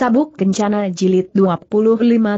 Sabuk Kencana Jilid 25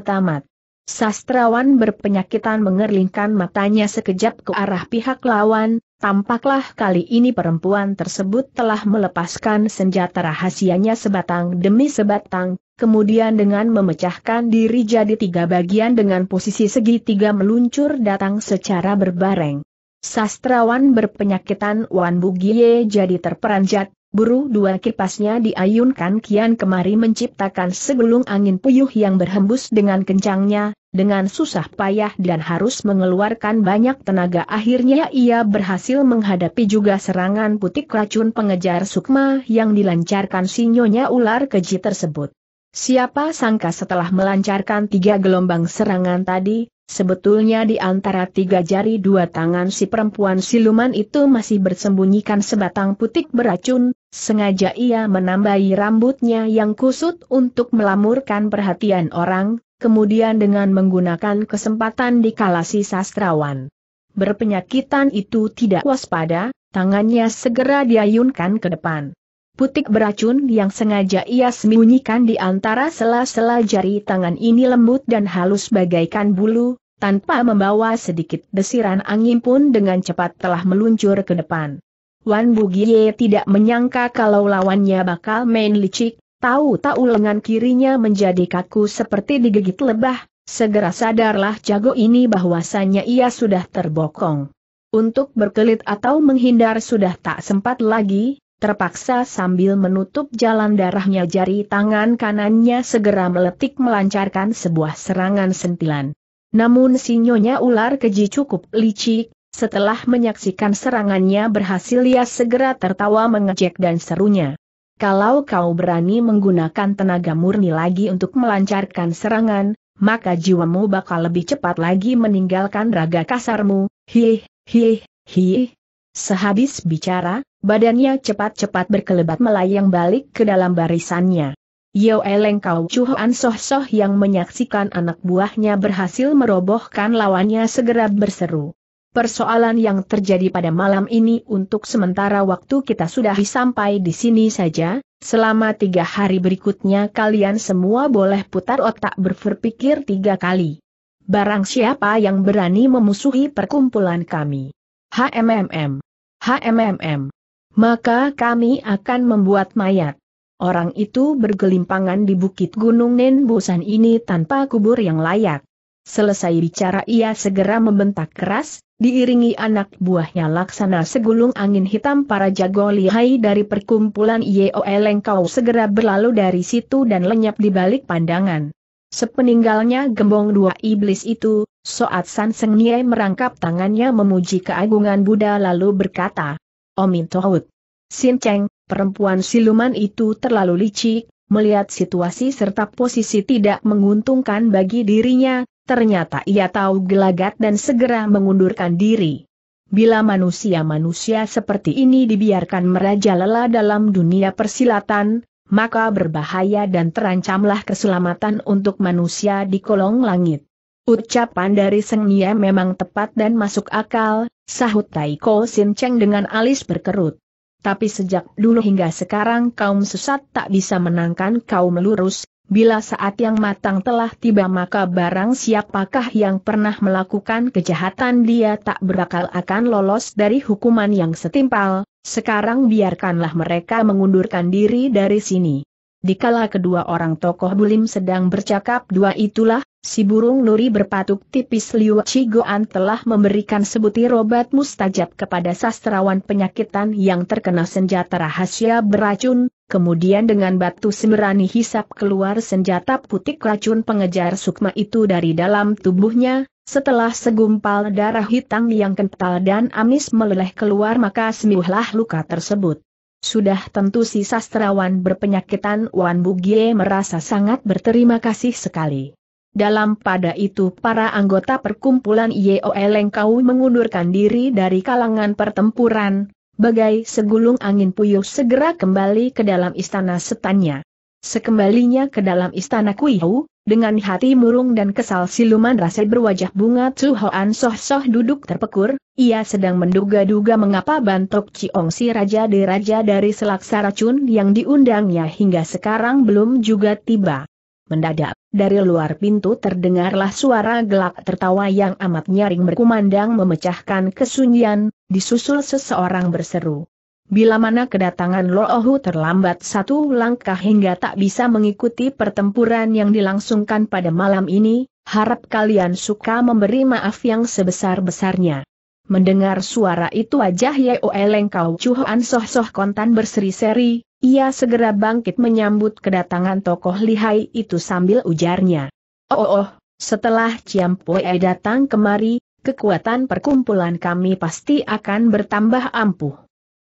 Tamat Sastrawan berpenyakitan mengerlingkan matanya sekejap ke arah pihak lawan, tampaklah kali ini perempuan tersebut telah melepaskan senjata rahasianya sebatang demi sebatang, kemudian dengan memecahkan diri jadi tiga bagian dengan posisi segitiga meluncur datang secara berbareng. Sastrawan berpenyakitan Wan Bugie jadi terperanjat, Buru dua kipasnya diayunkan kian kemari menciptakan segelung angin puyuh yang berhembus dengan kencangnya, dengan susah payah dan harus mengeluarkan banyak tenaga akhirnya ia berhasil menghadapi juga serangan putik racun pengejar sukma yang dilancarkan sinyonya ular keji tersebut. Siapa sangka setelah melancarkan tiga gelombang serangan tadi, Sebetulnya di antara tiga jari dua tangan si perempuan siluman itu masih bersembunyikan sebatang putik beracun, sengaja ia menambahi rambutnya yang kusut untuk melamurkan perhatian orang, kemudian dengan menggunakan kesempatan di kalasi sastrawan. Berpenyakitan itu tidak waspada, tangannya segera diayunkan ke depan. Putik beracun yang sengaja ia sembunyikan di antara sela-sela jari tangan ini lembut dan halus bagaikan bulu, tanpa membawa sedikit desiran angin pun dengan cepat telah meluncur ke depan. Wan Bugie tidak menyangka kalau lawannya bakal main licik, tahu-tahu lengan kirinya menjadi kaku seperti digigit lebah, segera sadarlah jago ini bahwasannya ia sudah terbokong. Untuk berkelit atau menghindar sudah tak sempat lagi, Terpaksa sambil menutup jalan darahnya jari tangan kanannya segera meletik melancarkan sebuah serangan sentilan. Namun sinyonya ular keji cukup licik, setelah menyaksikan serangannya berhasil ia segera tertawa mengejek dan serunya. Kalau kau berani menggunakan tenaga murni lagi untuk melancarkan serangan, maka jiwamu bakal lebih cepat lagi meninggalkan raga kasarmu, hih, hih, hih. Sehabis bicara, Badannya cepat-cepat berkelebat melayang balik ke dalam barisannya. Yo Eleng Kau cuhoan Soh Soh yang menyaksikan anak buahnya berhasil merobohkan lawannya segera berseru. Persoalan yang terjadi pada malam ini untuk sementara waktu kita sudah sampai di sini saja, selama tiga hari berikutnya kalian semua boleh putar otak berpikir tiga kali. Barang siapa yang berani memusuhi perkumpulan kami. HMMM. HMMM maka kami akan membuat mayat. Orang itu bergelimpangan di bukit Gunung Nenbosan ini tanpa kubur yang layak. Selesai bicara ia segera membentak keras, diiringi anak buahnya laksana segulung angin hitam para jago lihai dari perkumpulan Yeo Elengkau segera berlalu dari situ dan lenyap di balik pandangan. Sepeninggalnya gembong dua iblis itu, Soat San Seng Nye merangkap tangannya memuji keagungan Buddha lalu berkata, Omin oh Tohut. Sin Cheng, perempuan siluman itu terlalu licik, melihat situasi serta posisi tidak menguntungkan bagi dirinya, ternyata ia tahu gelagat dan segera mengundurkan diri. Bila manusia-manusia seperti ini dibiarkan merajalela dalam dunia persilatan, maka berbahaya dan terancamlah keselamatan untuk manusia di kolong langit. Ucapan dari Sengnya memang tepat dan masuk akal, Sahut Taiko Sin Cheng dengan alis berkerut. Tapi sejak dulu hingga sekarang kaum sesat tak bisa menangkan kaum lurus, bila saat yang matang telah tiba maka barang siapakah yang pernah melakukan kejahatan dia tak berakal akan lolos dari hukuman yang setimpal, sekarang biarkanlah mereka mengundurkan diri dari sini. Dikala kedua orang tokoh bulim sedang bercakap dua itulah, Si burung nuri berpatuk tipis Liu cigoan telah memberikan sebutir obat mustajab kepada sastrawan penyakitan yang terkena senjata rahasia beracun, kemudian dengan batu semerani hisap keluar senjata putik racun pengejar sukma itu dari dalam tubuhnya, setelah segumpal darah hitam yang kental dan amis meleleh keluar maka sembuhlah luka tersebut. Sudah tentu si sastrawan berpenyakitan Wan Bugie merasa sangat berterima kasih sekali. Dalam pada itu para anggota perkumpulan IOL mengundurkan diri dari kalangan pertempuran, bagai segulung angin puyuh segera kembali ke dalam istana setannya. Sekembalinya ke dalam istana Kuihu, dengan hati murung dan kesal siluman rasa berwajah bunga Tsuhoan soh-soh duduk terpekur, ia sedang menduga-duga mengapa Bantok Ciong si Raja Deraja dari selaksa racun yang diundangnya hingga sekarang belum juga tiba. Mendadak, dari luar pintu terdengarlah suara gelak tertawa yang amat nyaring berkumandang memecahkan kesunyian, disusul seseorang berseru. Bila mana kedatangan Ohu terlambat satu langkah hingga tak bisa mengikuti pertempuran yang dilangsungkan pada malam ini, harap kalian suka memberi maaf yang sebesar-besarnya. Mendengar suara itu wajah Yeo Elengkau Kau soh-soh kontan berseri-seri, ia segera bangkit menyambut kedatangan tokoh lihai itu sambil ujarnya. Oh, oh, oh setelah Ciampoe datang kemari, kekuatan perkumpulan kami pasti akan bertambah ampuh.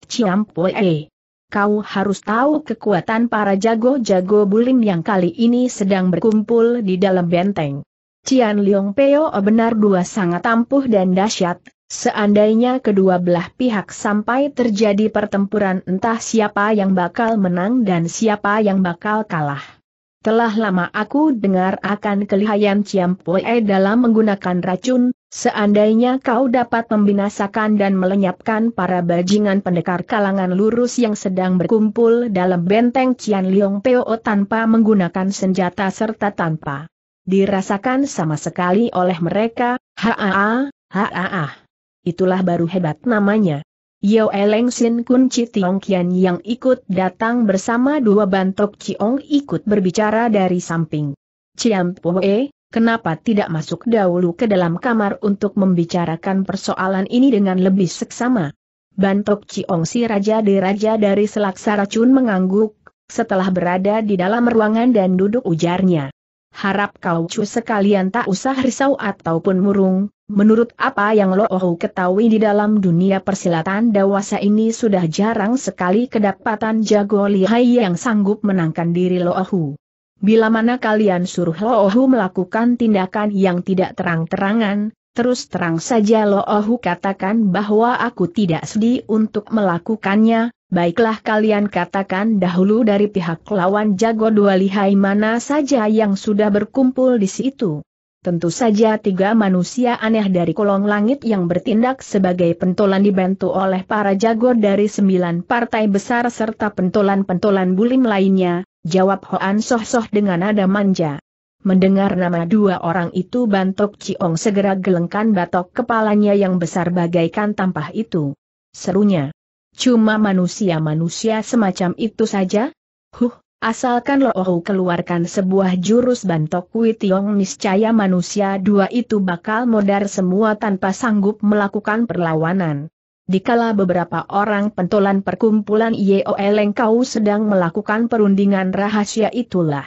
Ciampoe, kau harus tahu kekuatan para jago-jago bulim yang kali ini sedang berkumpul di dalam benteng. Cian Liong Peo benar dua sangat ampuh dan dahsyat, Seandainya kedua belah pihak sampai terjadi pertempuran entah siapa yang bakal menang dan siapa yang bakal kalah. Telah lama aku dengar akan kelihayan Ciampoe dalam menggunakan racun, seandainya kau dapat membinasakan dan melenyapkan para bajingan pendekar kalangan lurus yang sedang berkumpul dalam benteng Cian Liong Teo tanpa menggunakan senjata serta tanpa dirasakan sama sekali oleh mereka, haa, haa, haa itulah baru hebat namanya. Yeo Eleng Sin Kun Chi Tiong Kian yang ikut datang bersama dua bantok Ciong ikut berbicara dari samping. Ciam Poe, kenapa tidak masuk dahulu ke dalam kamar untuk membicarakan persoalan ini dengan lebih seksama? Bantok Ciong si Raja Raja dari Selaksa Racun mengangguk, setelah berada di dalam ruangan dan duduk ujarnya. Harap kau cu sekalian tak usah risau ataupun murung, menurut apa yang lo ohu ketahui di dalam dunia persilatan dewasa ini sudah jarang sekali kedapatan jago lihai yang sanggup menangkan diri lo ohu. Bila mana kalian suruh lo ohu melakukan tindakan yang tidak terang-terangan, terus terang saja lo ohu katakan bahwa aku tidak sedih untuk melakukannya, Baiklah kalian katakan dahulu dari pihak lawan jago dua lihai mana saja yang sudah berkumpul di situ. Tentu saja tiga manusia aneh dari kolong langit yang bertindak sebagai pentolan dibantu oleh para jago dari sembilan partai besar serta pentolan-pentolan bulim lainnya, jawab Hoan Soh-Soh dengan nada manja. Mendengar nama dua orang itu Bantok Ciong segera gelengkan batok kepalanya yang besar bagaikan tampah itu. Serunya. Cuma manusia-manusia semacam itu saja? Huh, asalkan Loohu keluarkan sebuah jurus bantok Witiong Tiong niscaya manusia dua itu bakal modar semua tanpa sanggup melakukan perlawanan. Dikala beberapa orang pentolan perkumpulan Yeoeleng kau sedang melakukan perundingan rahasia itulah.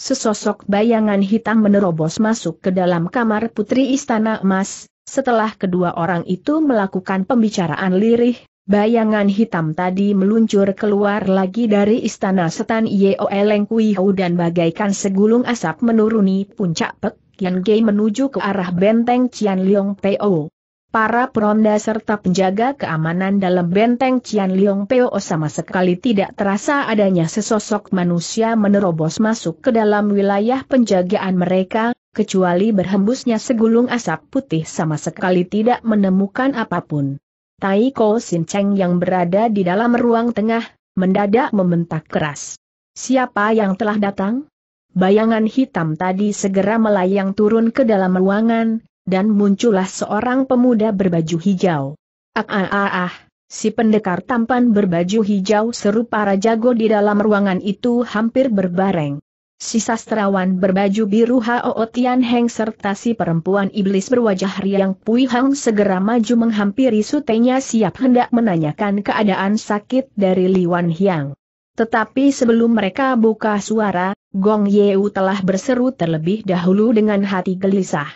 Sesosok bayangan hitam menerobos masuk ke dalam kamar putri istana emas, setelah kedua orang itu melakukan pembicaraan lirih, Bayangan hitam tadi meluncur keluar lagi dari istana setan Yeo Eleng Kui dan bagaikan segulung asap menuruni puncak Pek Yang menuju ke arah benteng Cian Leong Po. Para peronda serta penjaga keamanan dalam benteng Cian Leong Po sama sekali tidak terasa adanya sesosok manusia menerobos masuk ke dalam wilayah penjagaan mereka, kecuali berhembusnya segulung asap putih sama sekali tidak menemukan apapun. Tai Ko Sin Cheng yang berada di dalam ruang tengah, mendadak membentak keras. Siapa yang telah datang? Bayangan hitam tadi segera melayang turun ke dalam ruangan, dan muncullah seorang pemuda berbaju hijau. Ah ah ah ah, si pendekar tampan berbaju hijau serupa raja go di dalam ruangan itu hampir berbareng. Si sastrawan berbaju biru Hao Tian Heng serta si perempuan iblis berwajah riang Pui Hang segera maju menghampiri sutenya siap hendak menanyakan keadaan sakit dari Liwan Hiang. Tetapi sebelum mereka buka suara, Gong Yeu telah berseru terlebih dahulu dengan hati gelisah.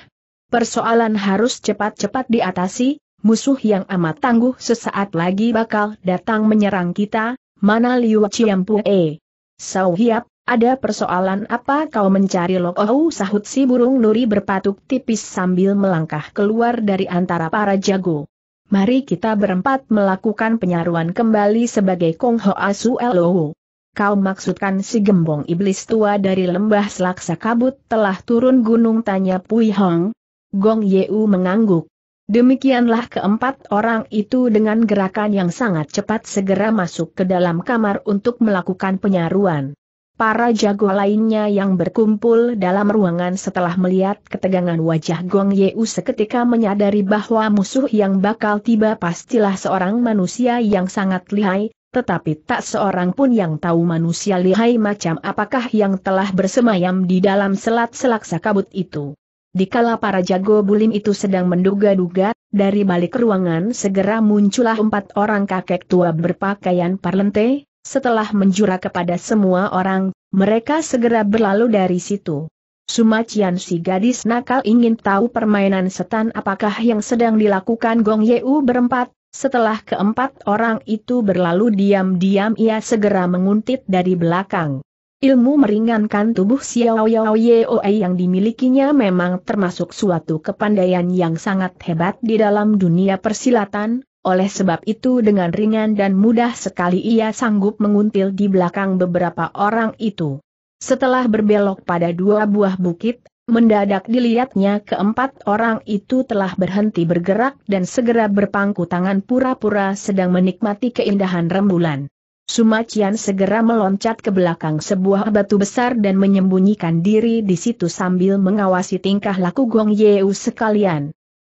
Persoalan harus cepat-cepat diatasi, musuh yang amat tangguh sesaat lagi bakal datang menyerang kita, mana Liu e, Sau Hiap, ada persoalan apa kau mencari Lo Oh, sahut si burung nuri berpatuk tipis sambil melangkah keluar dari antara para jago. Mari kita berempat melakukan penyaruan kembali sebagai Kong Ho Asu Elou. Kau maksudkan si gembong iblis tua dari lembah selaksa kabut telah turun gunung tanya Pui Hong. Gong Yeu mengangguk. Demikianlah keempat orang itu dengan gerakan yang sangat cepat segera masuk ke dalam kamar untuk melakukan penyaruan. Para jago lainnya yang berkumpul dalam ruangan setelah melihat ketegangan wajah Gong Yeu seketika menyadari bahwa musuh yang bakal tiba pastilah seorang manusia yang sangat lihai, tetapi tak seorang pun yang tahu manusia lihai macam apakah yang telah bersemayam di dalam selat-selak sakabut itu. Dikala para jago bulim itu sedang menduga-duga, dari balik ruangan segera muncullah empat orang kakek tua berpakaian parlente, setelah menjura kepada semua orang, mereka segera berlalu dari situ. Sumacian si gadis nakal ingin tahu permainan setan apakah yang sedang dilakukan Gong Yeu berempat, setelah keempat orang itu berlalu diam-diam ia segera menguntit dari belakang. Ilmu meringankan tubuh Xiao Yao Yeoe yang dimilikinya memang termasuk suatu kepandaian yang sangat hebat di dalam dunia persilatan, oleh sebab itu dengan ringan dan mudah sekali ia sanggup menguntil di belakang beberapa orang itu. Setelah berbelok pada dua buah bukit, mendadak dilihatnya keempat orang itu telah berhenti bergerak dan segera berpangku tangan pura-pura sedang menikmati keindahan rembulan. Sumacian segera meloncat ke belakang sebuah batu besar dan menyembunyikan diri di situ sambil mengawasi tingkah laku Gong Yeu sekalian.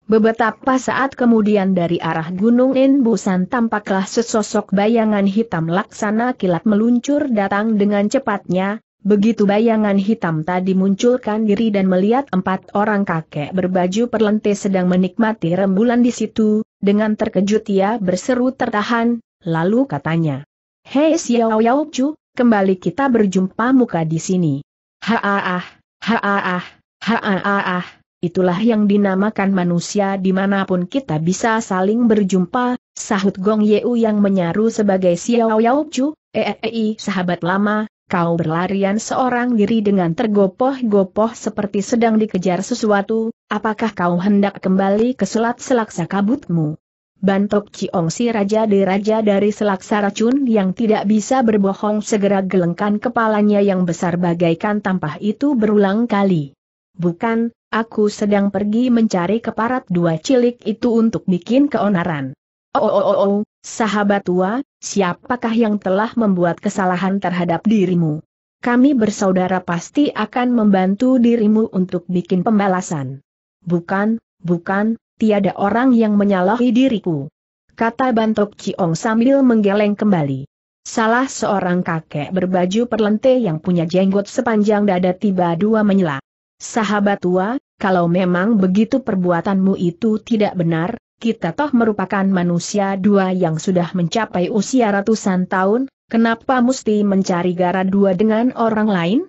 Beberapa saat kemudian dari arah Gunung Enbusan tampaklah sesosok bayangan hitam laksana kilat meluncur datang dengan cepatnya, begitu bayangan hitam tadi munculkan diri dan melihat empat orang kakek berbaju perlente sedang menikmati rembulan di situ, dengan terkejut ia berseru tertahan, lalu katanya, Hei Xiao Yao Chu, kembali kita berjumpa muka di sini. Haaah, haaah, haaah itulah yang dinamakan manusia dimanapun kita bisa saling berjumpa, sahut Gong Yeu yang menyaru sebagai Xiao Yao Chu, -e, sahabat lama, kau berlarian seorang diri dengan tergopoh-gopoh seperti sedang dikejar sesuatu, apakah kau hendak kembali ke selat selaksa kabutmu? Bantok Ciong si Raja de Raja dari selaksa racun yang tidak bisa berbohong segera gelengkan kepalanya yang besar bagaikan tampah itu berulang kali. Bukan, Aku sedang pergi mencari keparat dua cilik itu untuk bikin keonaran. Oh, oh, oh, oh, sahabat tua, siapakah yang telah membuat kesalahan terhadap dirimu? Kami bersaudara pasti akan membantu dirimu untuk bikin pembalasan. Bukan, bukan, tiada orang yang menyalahi diriku. Kata Bantok Ciong sambil menggeleng kembali. Salah seorang kakek berbaju perlente yang punya jenggot sepanjang dada tiba dua menyela. Sahabat tua, kalau memang begitu perbuatanmu itu tidak benar, kita toh merupakan manusia dua yang sudah mencapai usia ratusan tahun, kenapa mesti mencari gara dua dengan orang lain?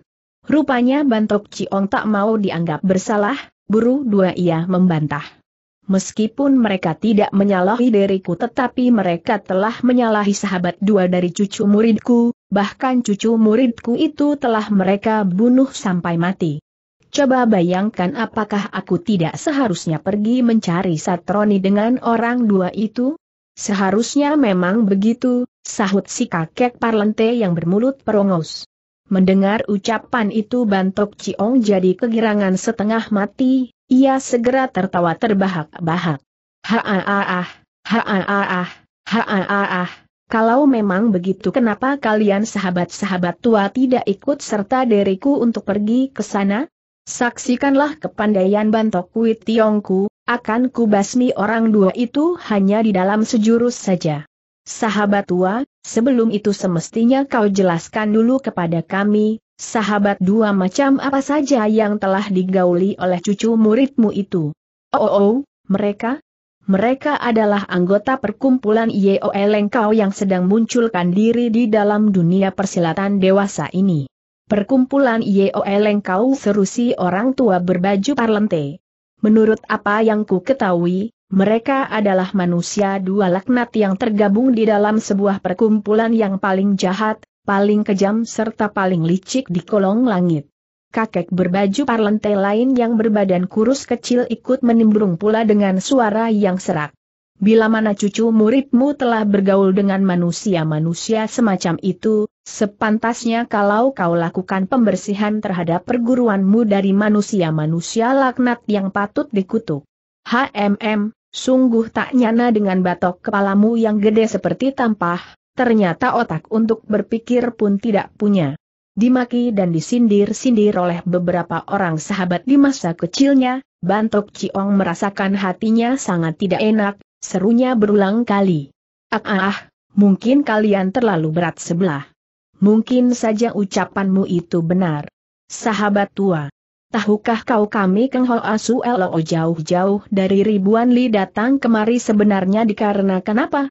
Rupanya Bantok Ciong tak mau dianggap bersalah, buru dua ia membantah. Meskipun mereka tidak menyalahi diriku tetapi mereka telah menyalahi sahabat dua dari cucu muridku, bahkan cucu muridku itu telah mereka bunuh sampai mati. Coba bayangkan apakah aku tidak seharusnya pergi mencari Satroni dengan orang dua itu? Seharusnya memang begitu, sahut si kakek parlente yang bermulut perongos. Mendengar ucapan itu Bantok Ciong jadi kegirangan setengah mati, ia segera tertawa terbahak-bahak. ha-ah-ah-ah, kalau memang begitu kenapa kalian sahabat-sahabat tua tidak ikut serta deriku untuk pergi ke sana? Saksikanlah kepandaian Bantok Kui Tiongku, akan kubasmi orang dua itu hanya di dalam sejurus saja. Sahabat tua, sebelum itu semestinya kau jelaskan dulu kepada kami, sahabat dua macam apa saja yang telah digauli oleh cucu muridmu itu. Oh, oh, oh mereka? Mereka adalah anggota perkumpulan Yeo Elengkau yang sedang munculkan diri di dalam dunia persilatan dewasa ini. Perkumpulan Yeoleng kau seru si orang tua berbaju parlente. Menurut apa yang ku ketahui, mereka adalah manusia dua laknat yang tergabung di dalam sebuah perkumpulan yang paling jahat, paling kejam serta paling licik di kolong langit. Kakek berbaju parlente lain yang berbadan kurus kecil ikut menimbrung pula dengan suara yang serak. Bila mana cucu muridmu telah bergaul dengan manusia-manusia semacam itu, Sepantasnya kalau kau lakukan pembersihan terhadap perguruanmu dari manusia-manusia laknat yang patut dikutuk. HMM, sungguh tak nyana dengan batok kepalamu yang gede seperti tampah, ternyata otak untuk berpikir pun tidak punya. Dimaki dan disindir-sindir oleh beberapa orang sahabat di masa kecilnya, Bantok Ciong merasakan hatinya sangat tidak enak, serunya berulang kali. Ah ah, ah mungkin kalian terlalu berat sebelah. Mungkin saja ucapanmu itu benar. Sahabat tua. Tahukah kau kami Keng Ho Asu Elo jauh-jauh dari ribuan li datang kemari sebenarnya dikarenakan apa?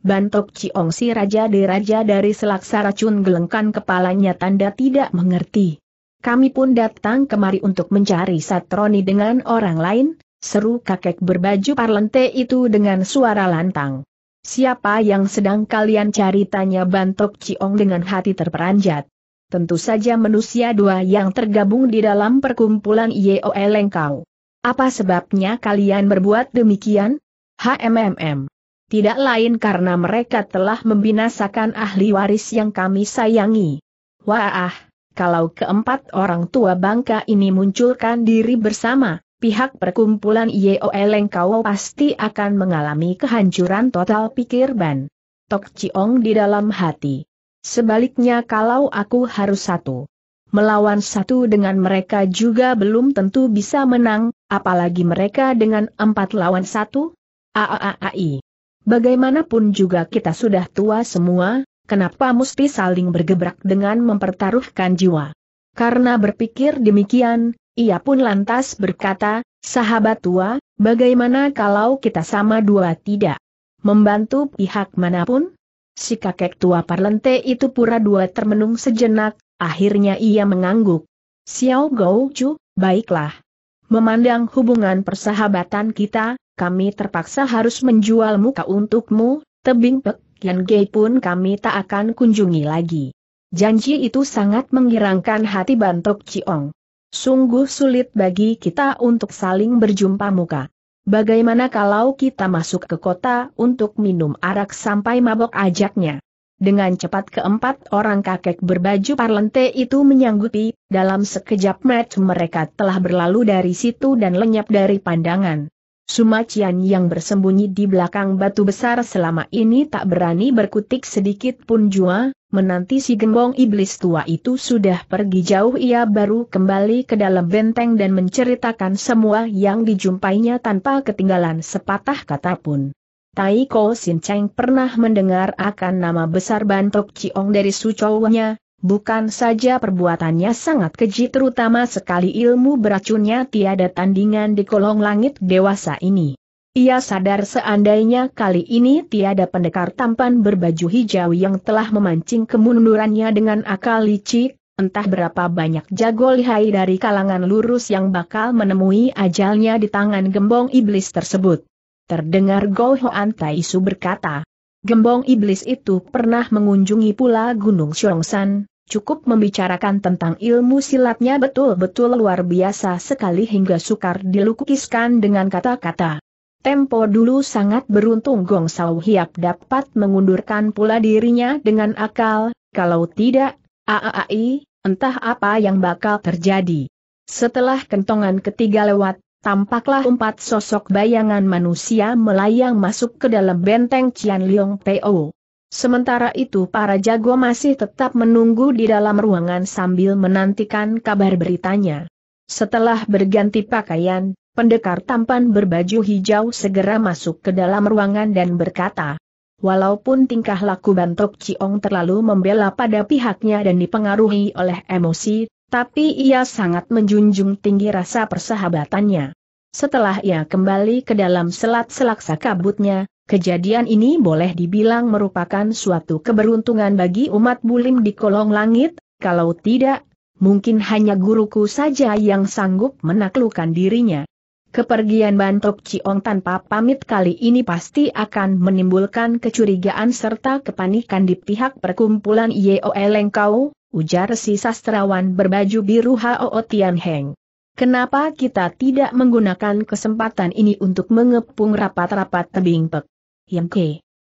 Bantok Ciong si Raja Raja dari selaksa racun gelengkan kepalanya tanda tidak mengerti. Kami pun datang kemari untuk mencari Satroni dengan orang lain, seru kakek berbaju parlente itu dengan suara lantang. Siapa yang sedang kalian cari tanya Bantok Ciong dengan hati terperanjat. Tentu saja manusia dua yang tergabung di dalam perkumpulan Yeo Lengkau. Apa sebabnya kalian berbuat demikian? HMMM. Tidak lain karena mereka telah membinasakan ahli waris yang kami sayangi. Wah, kalau keempat orang tua bangka ini munculkan diri bersama, pihak perkumpulan Yeoleng Kau pasti akan mengalami kehancuran total pikir Ban. Tok Chiong di dalam hati. Sebaliknya kalau aku harus satu. Melawan satu dengan mereka juga belum tentu bisa menang, apalagi mereka dengan empat lawan satu? Aaai. Bagaimanapun juga kita sudah tua semua, kenapa mesti saling bergebrak dengan mempertaruhkan jiwa? Karena berpikir demikian, ia pun lantas berkata, sahabat tua, bagaimana kalau kita sama dua tidak? Membantu pihak manapun? Si kakek tua parlente itu pura dua termenung sejenak, akhirnya ia mengangguk. Xiao Gou Chu, baiklah. Memandang hubungan persahabatan kita, kami terpaksa harus menjual muka untukmu, tebing pek, Yan gay pun kami tak akan kunjungi lagi. Janji itu sangat mengirangkan hati Bantok Ciong sungguh sulit bagi kita untuk saling berjumpa muka. Bagaimana kalau kita masuk ke kota untuk minum arak sampai mabok ajaknya? Dengan cepat keempat orang kakek berbaju parlente itu menyanggupi, dalam sekejap match mereka telah berlalu dari situ dan lenyap dari pandangan. Sumacian yang bersembunyi di belakang batu besar selama ini tak berani berkutik sedikit pun jua, menanti si gembong iblis tua itu sudah pergi jauh ia baru kembali ke dalam benteng dan menceritakan semua yang dijumpainya tanpa ketinggalan sepatah kata pun. Tai Ko Sin Cheng pernah mendengar akan nama besar Bantok Ciong dari sucowanya, bukan saja perbuatannya sangat keji terutama sekali ilmu beracunnya tiada tandingan di kolong langit dewasa ini. Ia sadar seandainya kali ini tiada pendekar tampan berbaju hijau yang telah memancing kemundurannya dengan akal licik, entah berapa banyak jago lihai dari kalangan lurus yang bakal menemui ajalnya di tangan gembong iblis tersebut. Terdengar Go Anta Taisu berkata, Gembong iblis itu pernah mengunjungi pula Gunung Syongsan, cukup membicarakan tentang ilmu silatnya betul-betul luar biasa sekali hingga sukar dilukiskan dengan kata-kata. Tempo dulu sangat beruntung Gong Sao Hiap dapat mengundurkan pula dirinya dengan akal, kalau tidak, AAI, entah apa yang bakal terjadi. Setelah kentongan ketiga lewat, tampaklah empat sosok bayangan manusia melayang masuk ke dalam benteng Cian Liong Po. Sementara itu para jago masih tetap menunggu di dalam ruangan sambil menantikan kabar beritanya. Setelah berganti pakaian, Pendekar tampan berbaju hijau segera masuk ke dalam ruangan dan berkata, Walaupun tingkah laku Bantok Ciong terlalu membela pada pihaknya dan dipengaruhi oleh emosi, tapi ia sangat menjunjung tinggi rasa persahabatannya. Setelah ia kembali ke dalam selat selaksa kabutnya, kejadian ini boleh dibilang merupakan suatu keberuntungan bagi umat bulim di kolong langit, kalau tidak, mungkin hanya guruku saja yang sanggup menaklukkan dirinya. Kepergian Bantok Ciong tanpa pamit kali ini pasti akan menimbulkan kecurigaan serta kepanikan di pihak perkumpulan Yeo Lengkau, ujar si sastrawan berbaju biru Hao Tian Heng. Kenapa kita tidak menggunakan kesempatan ini untuk mengepung rapat-rapat tebing pek? Yang ke.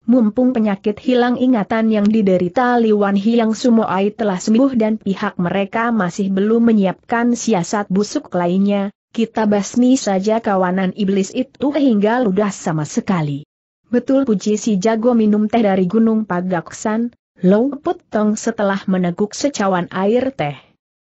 Mumpung penyakit hilang ingatan yang diderita Li Liwan Hiang Sumoai telah sembuh dan pihak mereka masih belum menyiapkan siasat busuk lainnya, kita basmi saja kawanan iblis itu hingga ludah sama sekali. Betul puji si jago minum teh dari Gunung Pagaksan, Low putong setelah meneguk secawan air teh.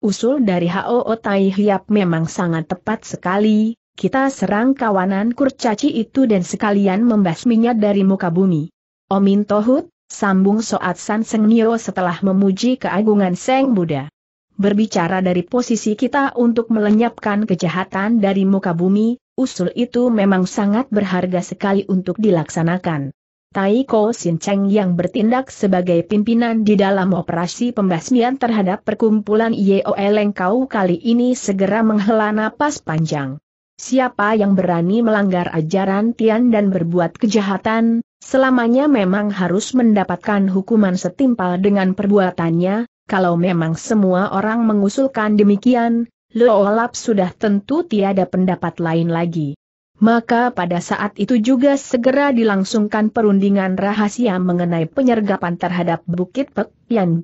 Usul dari H.O.O. Tai Hiap memang sangat tepat sekali, kita serang kawanan kurcaci itu dan sekalian membasminya dari muka bumi. Omin Tohut, sambung Soat San Seng Nio setelah memuji keagungan Seng Buddha. Berbicara dari posisi kita untuk melenyapkan kejahatan dari muka bumi, usul itu memang sangat berharga sekali untuk dilaksanakan. Taiko Sin Cheng yang bertindak sebagai pimpinan di dalam operasi pembasmian terhadap perkumpulan Yeoleng Kau kali ini segera menghela napas panjang. Siapa yang berani melanggar ajaran Tian dan berbuat kejahatan, selamanya memang harus mendapatkan hukuman setimpal dengan perbuatannya, kalau memang semua orang mengusulkan demikian, Loolap sudah tentu tiada pendapat lain lagi. Maka pada saat itu juga segera dilangsungkan perundingan rahasia mengenai penyergapan terhadap Bukit Pek Yan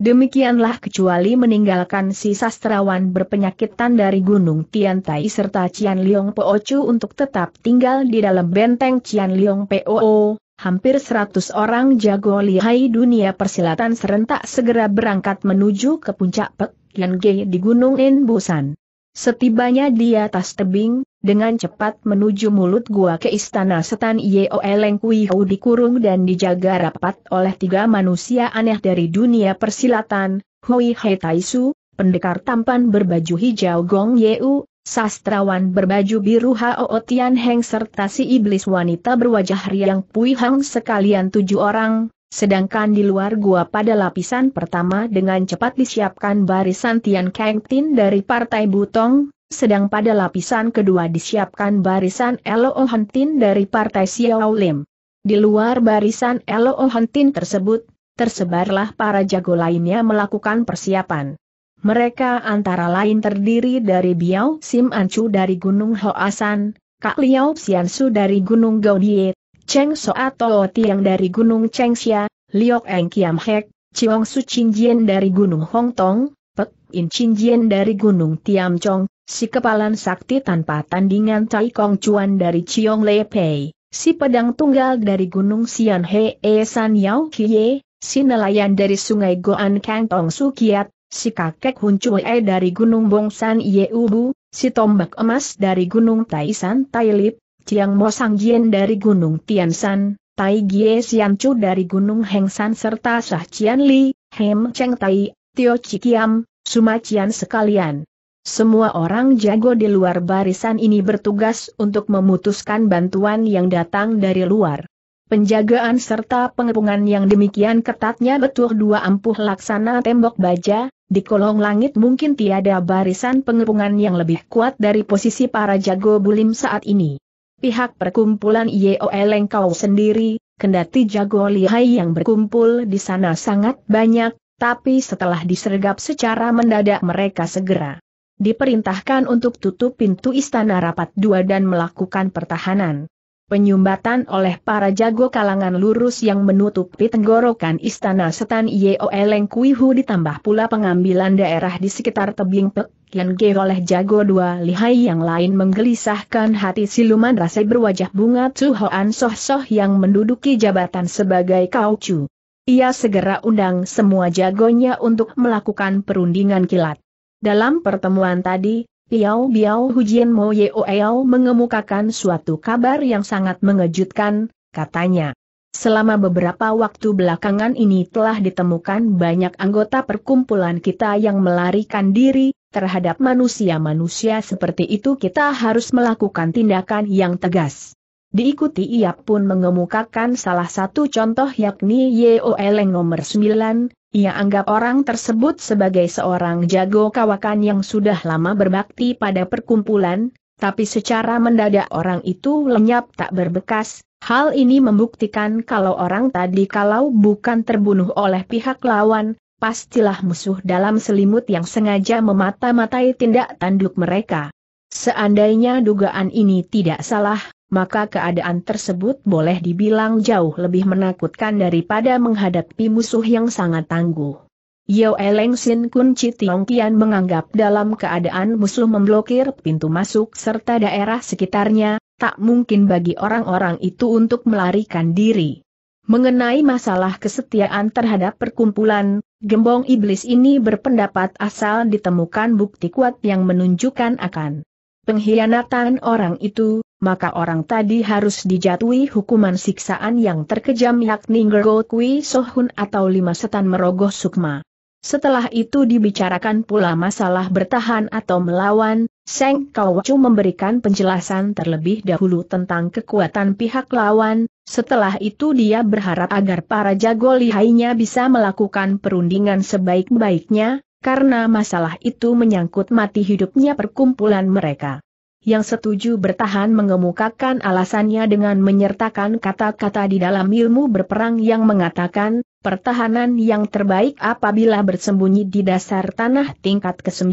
Demikianlah kecuali meninggalkan si sastrawan berpenyakitan dari Gunung Tian Tai serta Cian Liong Poocu untuk tetap tinggal di dalam benteng Cian Liong Poo, hampir 100 orang jago lihai dunia persilatan serentak segera berangkat menuju ke puncak Pek Yange di Gunung Inbusan. Setibanya di atas tebing, dengan cepat menuju mulut gua ke istana setan Yeo Eleng Kui dikurung dan dijaga rapat oleh tiga manusia aneh dari dunia persilatan, Hui Hei Taisu, pendekar tampan berbaju hijau Gong Yeu, sastrawan berbaju biru Hao Tian Heng serta si iblis wanita berwajah riang Pui Hang sekalian tujuh orang, sedangkan di luar gua pada lapisan pertama dengan cepat disiapkan barisan Tian Kang Tin dari Partai Butong, sedang pada lapisan kedua disiapkan barisan Elo Ohon Tin dari Partai Xiao Lim. Di luar barisan Elo Ohon Tin tersebut, tersebarlah para jago lainnya melakukan persiapan. Mereka antara lain terdiri dari Biao Sim Anchu dari Gunung Hoasan, Kak Liao Su dari Gunung Gaudie, Cheng atau Tiang dari Gunung Chengxia, Liok Eng Kiam Hek, Chiong Su Chinjian dari Gunung Hong Tong, Pek In Chinjian dari Gunung Tiam Chong, si kepalan sakti tanpa tandingan Tai Kong Chuan dari Chiong Le Pei, si pedang tunggal dari Gunung Sian He E San Yao Kie, si nelayan dari Sungai Goan Kang Tong Su Kiat, si kakek E dari Gunung Bongsan Yeubu, si tombak emas dari Gunung Taisan Tailip, Ciang Mo Sangjien dari Gunung Tiansan, Tai Gie Siancu dari Gunung Hengsan serta Sah Cian Li, Hem Cheng Tai, Tio Cikiam, Sumacian sekalian. Semua orang jago di luar barisan ini bertugas untuk memutuskan bantuan yang datang dari luar. Penjagaan serta pengepungan yang demikian ketatnya betul dua ampuh laksana tembok baja, di kolong langit mungkin tiada barisan pengepungan yang lebih kuat dari posisi para jago bulim saat ini. Pihak perkumpulan YOL kau sendiri, kendati jago lihai yang berkumpul di sana sangat banyak, tapi setelah disergap secara mendadak mereka segera diperintahkan untuk tutup pintu istana rapat dua dan melakukan pertahanan penyumbatan oleh para jago kalangan lurus yang menutupi tenggorokan istana setan Yeo Eleng Kui ditambah pula pengambilan daerah di sekitar tebing Pek Yan Ge oleh jago dua lihai yang lain menggelisahkan hati siluman rasa berwajah bunga Tuhoan Soh Soh yang menduduki jabatan sebagai kaucu. Ia segera undang semua jagonya untuk melakukan perundingan kilat. Dalam pertemuan tadi, Piao Biao Hujian Mo Yeo mengemukakan suatu kabar yang sangat mengejutkan, katanya. Selama beberapa waktu belakangan ini telah ditemukan banyak anggota perkumpulan kita yang melarikan diri, terhadap manusia-manusia seperti itu kita harus melakukan tindakan yang tegas. Diikuti ia pun mengemukakan salah satu contoh yakni YOL nomor 9, ia anggap orang tersebut sebagai seorang jago kawakan yang sudah lama berbakti pada perkumpulan, tapi secara mendadak orang itu lenyap tak berbekas. Hal ini membuktikan kalau orang tadi kalau bukan terbunuh oleh pihak lawan, pastilah musuh dalam selimut yang sengaja memata-matai tindak tanduk mereka. Seandainya dugaan ini tidak salah, maka keadaan tersebut boleh dibilang jauh lebih menakutkan daripada menghadapi musuh yang sangat tangguh. Yeo Eleng Sin Kun Tiong Kian menganggap dalam keadaan musuh memblokir pintu masuk serta daerah sekitarnya, tak mungkin bagi orang-orang itu untuk melarikan diri. Mengenai masalah kesetiaan terhadap perkumpulan, gembong iblis ini berpendapat asal ditemukan bukti kuat yang menunjukkan akan pengkhianatan orang itu, maka orang tadi harus dijatuhi hukuman siksaan yang terkejam yakni Ngergo Sohun atau lima setan merogoh sukma. Setelah itu dibicarakan pula masalah bertahan atau melawan, Seng Kawacu memberikan penjelasan terlebih dahulu tentang kekuatan pihak lawan, setelah itu dia berharap agar para jago lihainya bisa melakukan perundingan sebaik-baiknya, karena masalah itu menyangkut mati hidupnya perkumpulan mereka yang setuju bertahan mengemukakan alasannya dengan menyertakan kata-kata di dalam ilmu berperang yang mengatakan, pertahanan yang terbaik apabila bersembunyi di dasar tanah tingkat ke-9.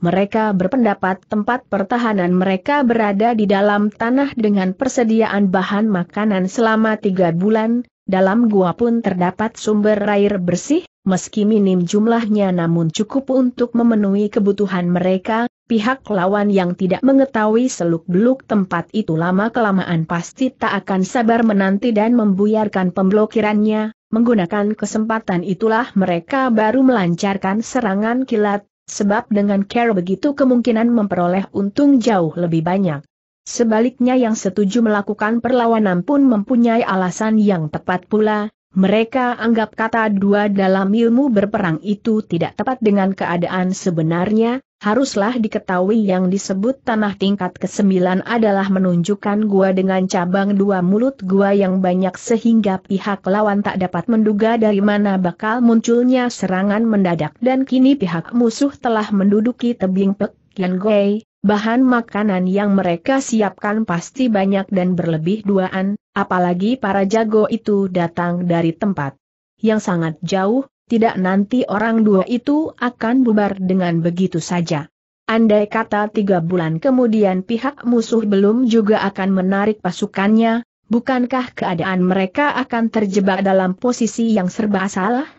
Mereka berpendapat tempat pertahanan mereka berada di dalam tanah dengan persediaan bahan makanan selama tiga bulan, dalam gua pun terdapat sumber air bersih, Meski minim jumlahnya namun cukup untuk memenuhi kebutuhan mereka, pihak lawan yang tidak mengetahui seluk-beluk tempat itu lama-kelamaan pasti tak akan sabar menanti dan membuyarkan pemblokirannya, menggunakan kesempatan itulah mereka baru melancarkan serangan kilat, sebab dengan care begitu kemungkinan memperoleh untung jauh lebih banyak. Sebaliknya yang setuju melakukan perlawanan pun mempunyai alasan yang tepat pula, mereka anggap kata dua dalam ilmu berperang itu tidak tepat dengan keadaan sebenarnya, haruslah diketahui yang disebut tanah tingkat ke-9 adalah menunjukkan gua dengan cabang dua mulut gua yang banyak sehingga pihak lawan tak dapat menduga dari mana bakal munculnya serangan mendadak dan kini pihak musuh telah menduduki tebing Pek Yan gue, bahan makanan yang mereka siapkan pasti banyak dan berlebih duaan, Apalagi para jago itu datang dari tempat yang sangat jauh, tidak nanti orang dua itu akan bubar dengan begitu saja. Andai kata tiga bulan kemudian pihak musuh belum juga akan menarik pasukannya, bukankah keadaan mereka akan terjebak dalam posisi yang serba salah?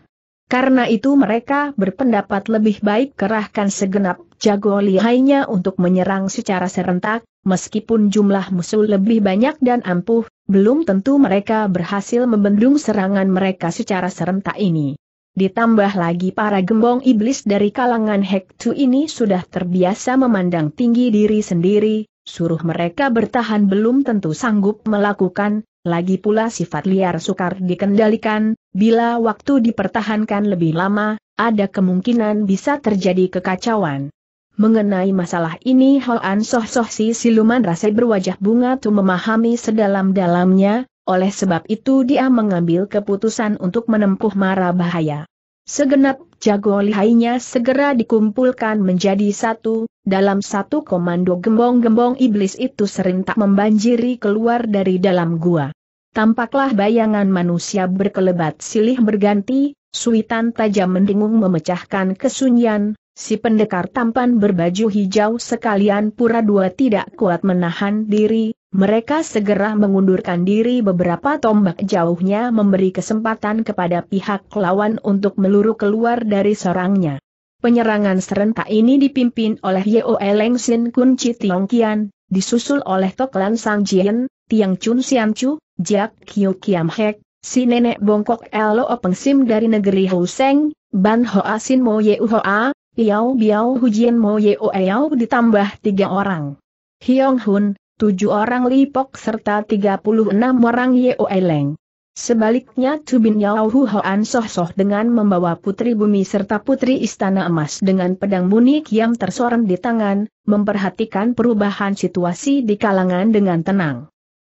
Karena itu mereka berpendapat lebih baik kerahkan segenap jago lihainya untuk menyerang secara serentak, meskipun jumlah musuh lebih banyak dan ampuh, belum tentu mereka berhasil membendung serangan mereka secara serentak ini. Ditambah lagi para gembong iblis dari kalangan Hektu ini sudah terbiasa memandang tinggi diri sendiri, suruh mereka bertahan belum tentu sanggup melakukan, lagi pula sifat liar sukar dikendalikan, bila waktu dipertahankan lebih lama, ada kemungkinan bisa terjadi kekacauan. Mengenai masalah ini Hoan Soh Soh Si Siluman rasa berwajah bunga tu memahami sedalam-dalamnya, oleh sebab itu dia mengambil keputusan untuk menempuh mara bahaya. Segenap jago lihainya segera dikumpulkan menjadi satu, dalam satu komando gembong-gembong iblis itu serentak membanjiri keluar dari dalam gua. Tampaklah bayangan manusia berkelebat silih berganti, suitan tajam mendengung memecahkan kesunyian, Si pendekar tampan berbaju hijau sekalian pura dua tidak kuat menahan diri, mereka segera mengundurkan diri beberapa tombak jauhnya memberi kesempatan kepada pihak lawan untuk meluru keluar dari sorangnya. Penyerangan serentak ini dipimpin oleh Yeo Eleng Sin Kun Chi Tiong Kian, disusul oleh Tok Lan Sang Jian, Tiang Chun Sian Chu, Jack Kyu Kiam Hek, si nenek bongkok Elo Openg Sim dari negeri Hou Seng, Ban Hoa Sin Mo Yeu Hoa, Piao Biao Hujian Mo Yeo Eyao ditambah tiga orang. Hyong Hun, Tujuh orang Lipok serta 36 orang Yeo Eleng. Sebaliknya Tubin Yao Hu Hoan Soh Soh dengan membawa putri bumi serta putri istana emas dengan pedang munik yang tersorong di tangan, memperhatikan perubahan situasi di kalangan dengan tenang.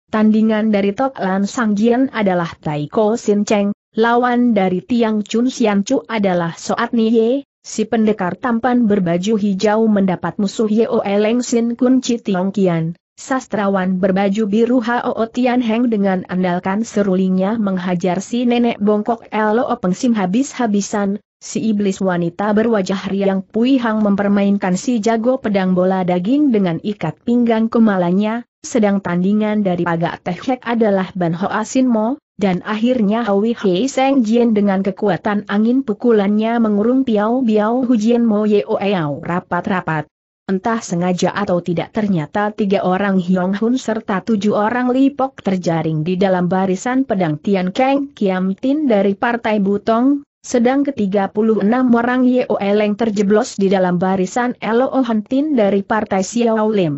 Tandingan dari Tok Lan Sang Jian adalah Taiko Sin Cheng, lawan dari Tiang Chun Sian Chu adalah Soat Niye, si pendekar tampan berbaju hijau mendapat musuh Yeo Eleng Sin Kun Chi Tiong Kian, Sastrawan berbaju biru Hao Tian Heng dengan andalkan serulingnya menghajar si nenek bongkok Elo Openg Pengsim habis-habisan, si iblis wanita berwajah riang Pui Hang mempermainkan si jago pedang bola daging dengan ikat pinggang kemalanya, sedang tandingan dari pagak tehek adalah Ban Ho Asin Mo, dan akhirnya Hawi Hei Seng Jien dengan kekuatan angin pukulannya mengurung Piao Biao Hujian Mo Yeo Eau rapat-rapat. Entah sengaja atau tidak ternyata tiga orang Hyong Hun serta tujuh orang Lipok terjaring di dalam barisan pedang Tian Kang Kiam Tin dari Partai Butong, sedang ke-36 orang Yeo Eleng terjeblos di dalam barisan Elo Han Tin dari Partai Xiao Lim.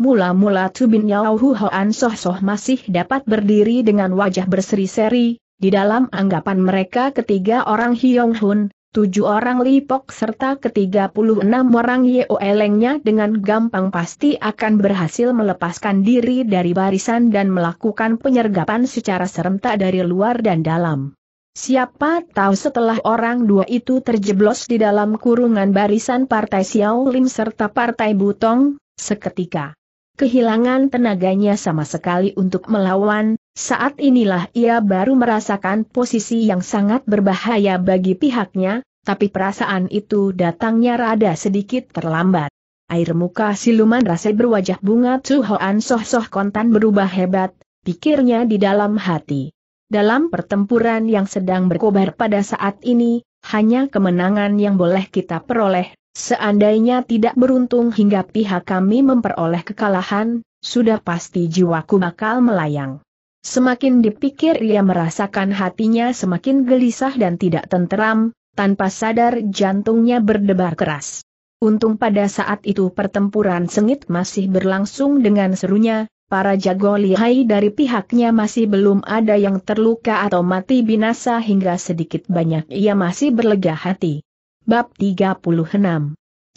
Mula-mula Tubin Yao Hu An Soh Soh masih dapat berdiri dengan wajah berseri-seri, di dalam anggapan mereka ketiga orang Hyong Hun, tujuh orang Lipok serta ketiga puluh enam orang Elengnya dengan gampang pasti akan berhasil melepaskan diri dari barisan dan melakukan penyergapan secara serentak dari luar dan dalam. Siapa tahu setelah orang dua itu terjeblos di dalam kurungan barisan Partai Xiao Lim serta Partai Butong, seketika kehilangan tenaganya sama sekali untuk melawan, saat inilah ia baru merasakan posisi yang sangat berbahaya bagi pihaknya, tapi perasaan itu datangnya rada sedikit terlambat. Air muka siluman rasa berwajah bunga Tuhoan soh-soh kontan berubah hebat, pikirnya di dalam hati. Dalam pertempuran yang sedang berkobar pada saat ini, hanya kemenangan yang boleh kita peroleh, seandainya tidak beruntung hingga pihak kami memperoleh kekalahan, sudah pasti jiwaku bakal melayang. Semakin dipikir ia merasakan hatinya semakin gelisah dan tidak tenteram, tanpa sadar jantungnya berdebar keras. Untung pada saat itu pertempuran sengit masih berlangsung dengan serunya, para jago lihai dari pihaknya masih belum ada yang terluka atau mati binasa hingga sedikit banyak ia masih berlega hati. Bab 36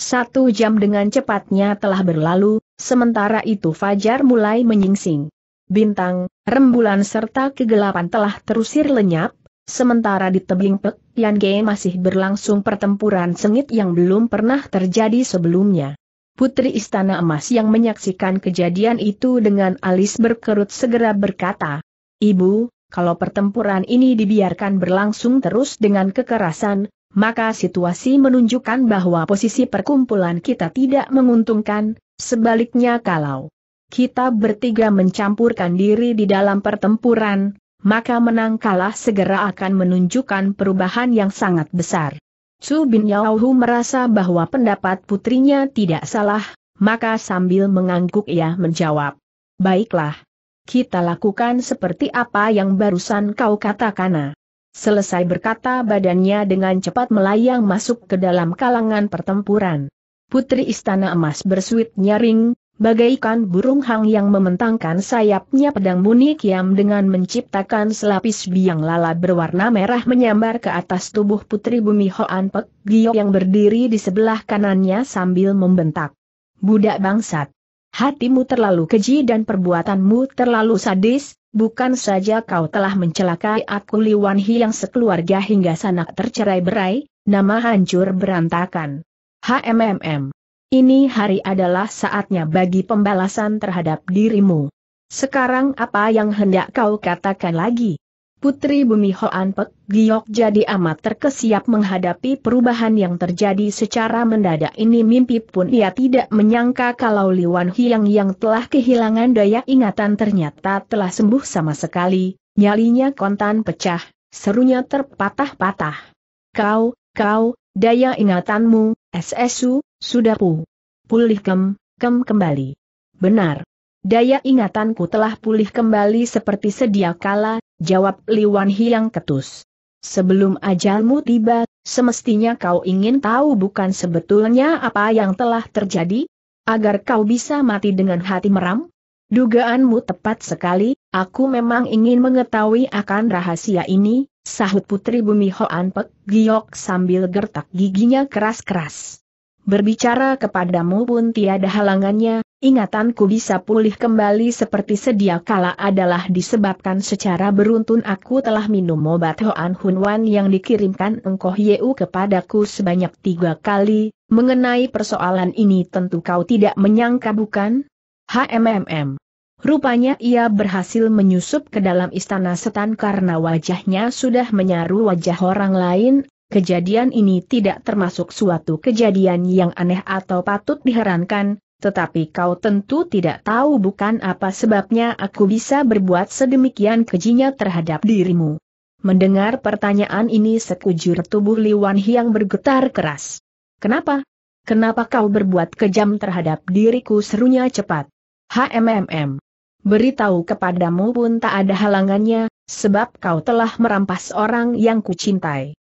Satu jam dengan cepatnya telah berlalu, sementara itu Fajar mulai menyingsing bintang, rembulan serta kegelapan telah terusir lenyap, sementara di tebing Pek Yan Ge masih berlangsung pertempuran sengit yang belum pernah terjadi sebelumnya. Putri Istana Emas yang menyaksikan kejadian itu dengan alis berkerut segera berkata, Ibu, kalau pertempuran ini dibiarkan berlangsung terus dengan kekerasan, maka situasi menunjukkan bahwa posisi perkumpulan kita tidak menguntungkan, sebaliknya kalau kita bertiga mencampurkan diri di dalam pertempuran, maka menang kalah segera akan menunjukkan perubahan yang sangat besar. Su Bin Yauhu merasa bahwa pendapat putrinya tidak salah, maka sambil mengangguk ia menjawab, Baiklah. Kita lakukan seperti apa yang barusan kau katakan. Selesai berkata badannya dengan cepat melayang masuk ke dalam kalangan pertempuran. Putri Istana Emas bersuit nyaring, bagaikan burung hang yang mementangkan sayapnya pedang muni kiam dengan menciptakan selapis biang lala berwarna merah menyambar ke atas tubuh putri bumi Hoan Pek Gio yang berdiri di sebelah kanannya sambil membentak. Budak bangsat. Hatimu terlalu keji dan perbuatanmu terlalu sadis, bukan saja kau telah mencelakai aku Liwan Hi yang sekeluarga hingga sanak tercerai berai, nama hancur berantakan. HMMM ini hari adalah saatnya bagi pembalasan terhadap dirimu. Sekarang apa yang hendak kau katakan lagi? Putri Bumi Hoan Pek Giok jadi amat terkesiap menghadapi perubahan yang terjadi secara mendadak ini mimpi pun ia tidak menyangka kalau Liwan Hiang yang telah kehilangan daya ingatan ternyata telah sembuh sama sekali, nyalinya kontan pecah, serunya terpatah-patah. Kau, kau, daya ingatanmu, SSU, sudah pu. Pulih kem, kem kembali. Benar. Daya ingatanku telah pulih kembali seperti sedia kala, jawab Liwan Hiang ketus. Sebelum ajalmu tiba, semestinya kau ingin tahu bukan sebetulnya apa yang telah terjadi? Agar kau bisa mati dengan hati meram? Dugaanmu tepat sekali, aku memang ingin mengetahui akan rahasia ini, sahut putri bumi Hoan Pek Giok sambil gertak giginya keras-keras. Berbicara kepadamu pun tiada halangannya, ingatanku bisa pulih kembali seperti sedia kala adalah disebabkan secara beruntun aku telah minum obat Hoan Hunwan yang dikirimkan engkoh Yeu kepadaku sebanyak tiga kali, mengenai persoalan ini tentu kau tidak menyangka bukan? HMMM. Rupanya ia berhasil menyusup ke dalam istana setan karena wajahnya sudah menyaru wajah orang lain, Kejadian ini tidak termasuk suatu kejadian yang aneh atau patut diherankan, tetapi kau tentu tidak tahu bukan apa sebabnya aku bisa berbuat sedemikian kejinya terhadap dirimu. Mendengar pertanyaan ini sekujur tubuh Liwan Hiang bergetar keras. Kenapa? Kenapa kau berbuat kejam terhadap diriku serunya cepat? HMMM. Beritahu kepadamu pun tak ada halangannya, sebab kau telah merampas orang yang kucintai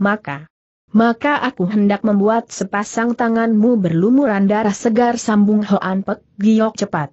maka maka aku hendak membuat sepasang tanganmu berlumuran darah segar sambung Hoan Pek giok cepat.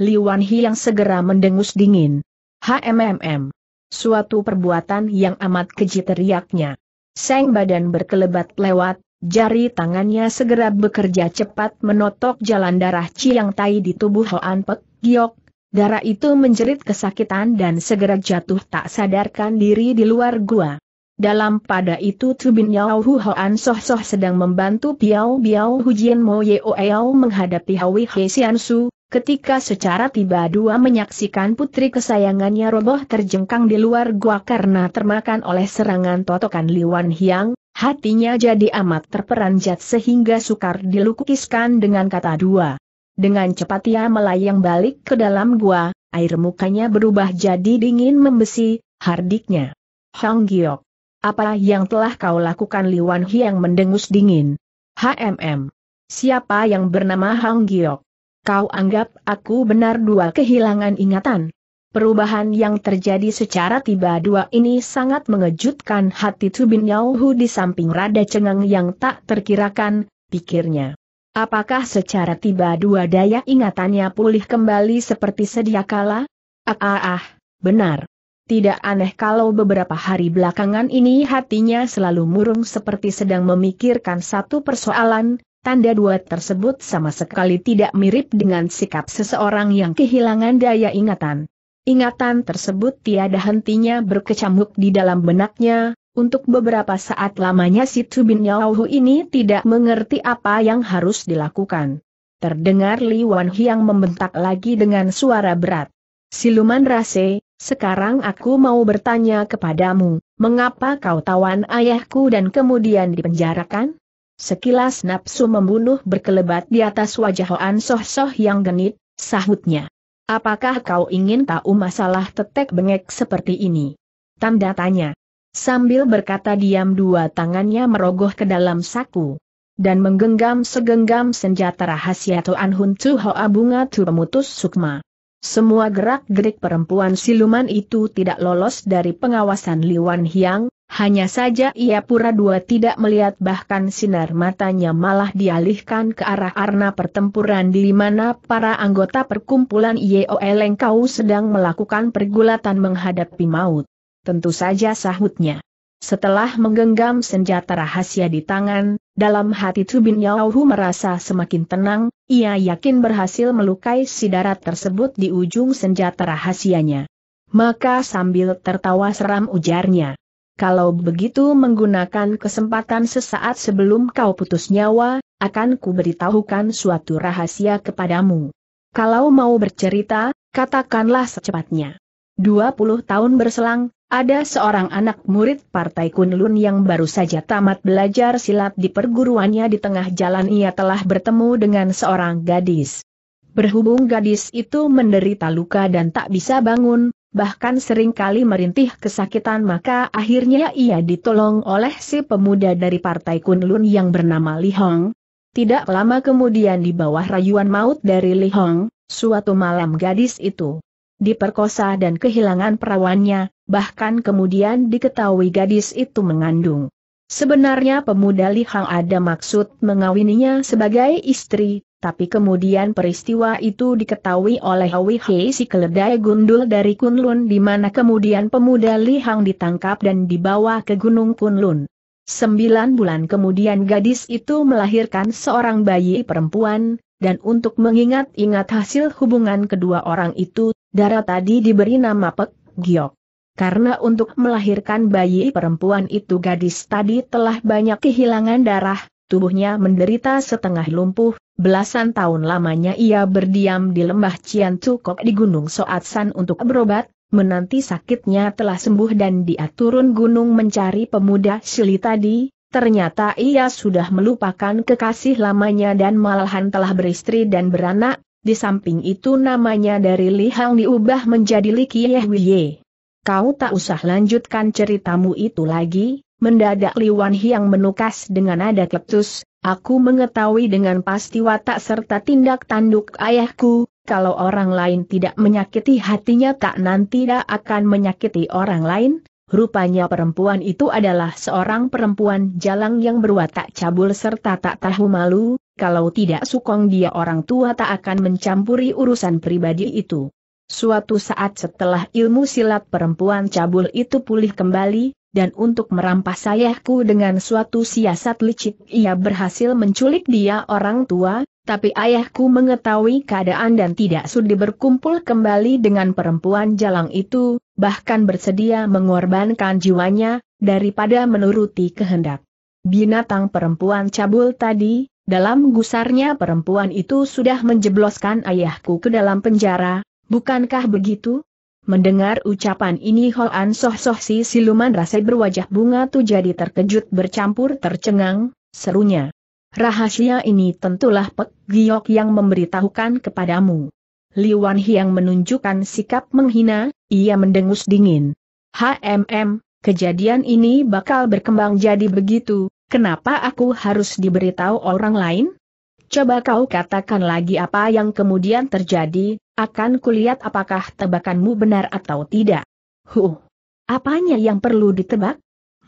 Wan Hi yang segera mendengus dingin. HMMM. Suatu perbuatan yang amat keji teriaknya. Seng badan berkelebat lewat, jari tangannya segera bekerja cepat menotok jalan darah Ciang Tai di tubuh Hoan Pek giok. Darah itu menjerit kesakitan dan segera jatuh tak sadarkan diri di luar gua. Dalam pada itu Tubin Yao Hu Hoan Soh Soh sedang membantu Piao Biao Jian Mo Yeo Eo menghadapi Hawi He Sian Su, ketika secara tiba dua menyaksikan putri kesayangannya roboh terjengkang di luar gua karena termakan oleh serangan totokan Liwan Hiang, hatinya jadi amat terperanjat sehingga sukar dilukiskan dengan kata dua. Dengan cepat ia melayang balik ke dalam gua, air mukanya berubah jadi dingin membesi, hardiknya. Hang Giok apa yang telah kau lakukan Li Wan Hiang mendengus dingin. HMM. Siapa yang bernama Hang Giok? Kau anggap aku benar dua kehilangan ingatan? Perubahan yang terjadi secara tiba-dua ini sangat mengejutkan hati Tu Bin Yao di samping rada cengang yang tak terkirakan, pikirnya. Apakah secara tiba-dua daya ingatannya pulih kembali seperti sedia kala? Ah ah ah, benar. Tidak aneh kalau beberapa hari belakangan ini hatinya selalu murung seperti sedang memikirkan satu persoalan, tanda dua tersebut sama sekali tidak mirip dengan sikap seseorang yang kehilangan daya ingatan. Ingatan tersebut tiada hentinya berkecamuk di dalam benaknya, untuk beberapa saat lamanya si Tubin Yauhu ini tidak mengerti apa yang harus dilakukan. Terdengar Li Wan Hiang membentak lagi dengan suara berat. Siluman rase, sekarang aku mau bertanya kepadamu, mengapa kau tawan ayahku dan kemudian dipenjarakan? Sekilas nafsu membunuh berkelebat di atas wajah Hoan Soh-Soh yang genit, sahutnya. Apakah kau ingin tahu masalah tetek bengek seperti ini? Tanda tanya. Sambil berkata diam dua tangannya merogoh ke dalam saku. Dan menggenggam segenggam senjata rahasia Tuan Hun Tu Hoa Bunga Tu Pemutus Sukma. Semua gerak-gerik perempuan siluman itu tidak lolos dari pengawasan Liwan Hiang, hanya saja ia pura-dua tidak melihat bahkan sinar matanya malah dialihkan ke arah arna pertempuran di mana para anggota perkumpulan Yeo Lengkau sedang melakukan pergulatan menghadapi maut. Tentu saja sahutnya. Setelah menggenggam senjata rahasia di tangan, dalam hati Tubin Yauhu merasa semakin tenang, ia yakin berhasil melukai si darat tersebut di ujung senjata rahasianya. Maka sambil tertawa seram ujarnya. Kalau begitu menggunakan kesempatan sesaat sebelum kau putus nyawa, akan kuberitahukan suatu rahasia kepadamu. Kalau mau bercerita, katakanlah secepatnya. 20 tahun berselang, ada seorang anak murid Partai Kunlun yang baru saja tamat belajar silat di perguruannya di tengah jalan ia telah bertemu dengan seorang gadis. Berhubung gadis itu menderita luka dan tak bisa bangun, bahkan seringkali merintih kesakitan maka akhirnya ia ditolong oleh si pemuda dari Partai Kunlun yang bernama Li Hong. Tidak lama kemudian di bawah rayuan maut dari Li Hong, suatu malam gadis itu diperkosa dan kehilangan perawannya, bahkan kemudian diketahui gadis itu mengandung. Sebenarnya pemuda Li Hang ada maksud mengawininya sebagai istri, tapi kemudian peristiwa itu diketahui oleh Hui Hei si keledai gundul dari Kunlun di mana kemudian pemuda Li Hang ditangkap dan dibawa ke Gunung Kunlun. Sembilan bulan kemudian gadis itu melahirkan seorang bayi perempuan, dan untuk mengingat-ingat hasil hubungan kedua orang itu, darah tadi diberi nama Pek Giok. Karena untuk melahirkan bayi perempuan itu gadis tadi telah banyak kehilangan darah, tubuhnya menderita setengah lumpuh, belasan tahun lamanya ia berdiam di lembah Cian Cukok di Gunung Soatsan untuk berobat, menanti sakitnya telah sembuh dan dia turun gunung mencari pemuda Sili tadi, Ternyata ia sudah melupakan kekasih lamanya dan malahan telah beristri dan beranak, di samping itu namanya dari Li Hang diubah menjadi Li Kieh Kau tak usah lanjutkan ceritamu itu lagi, mendadak Li Wan Hiang menukas dengan nada keletus, aku mengetahui dengan pasti watak serta tindak tanduk ayahku, kalau orang lain tidak menyakiti hatinya tak nanti tidak akan menyakiti orang lain, Rupanya perempuan itu adalah seorang perempuan jalang yang berwatak cabul serta tak tahu malu, kalau tidak sukong dia orang tua tak akan mencampuri urusan pribadi itu. Suatu saat setelah ilmu silat perempuan cabul itu pulih kembali, dan untuk merampas sayahku dengan suatu siasat licik ia berhasil menculik dia orang tua, tapi ayahku mengetahui keadaan dan tidak sudi berkumpul kembali dengan perempuan jalang itu, bahkan bersedia mengorbankan jiwanya, daripada menuruti kehendak. Binatang perempuan cabul tadi, dalam gusarnya perempuan itu sudah menjebloskan ayahku ke dalam penjara, bukankah begitu? Mendengar ucapan ini Hoan Soh Soh si siluman rasa berwajah bunga tu jadi terkejut bercampur tercengang, serunya. Rahasia ini tentulah Pek Giok yang memberitahukan kepadamu. Wan Hiang menunjukkan sikap menghina, ia mendengus dingin. HMM, kejadian ini bakal berkembang jadi begitu, kenapa aku harus diberitahu orang lain? Coba kau katakan lagi apa yang kemudian terjadi, akan kulihat apakah tebakanmu benar atau tidak. Huh, apanya yang perlu ditebak?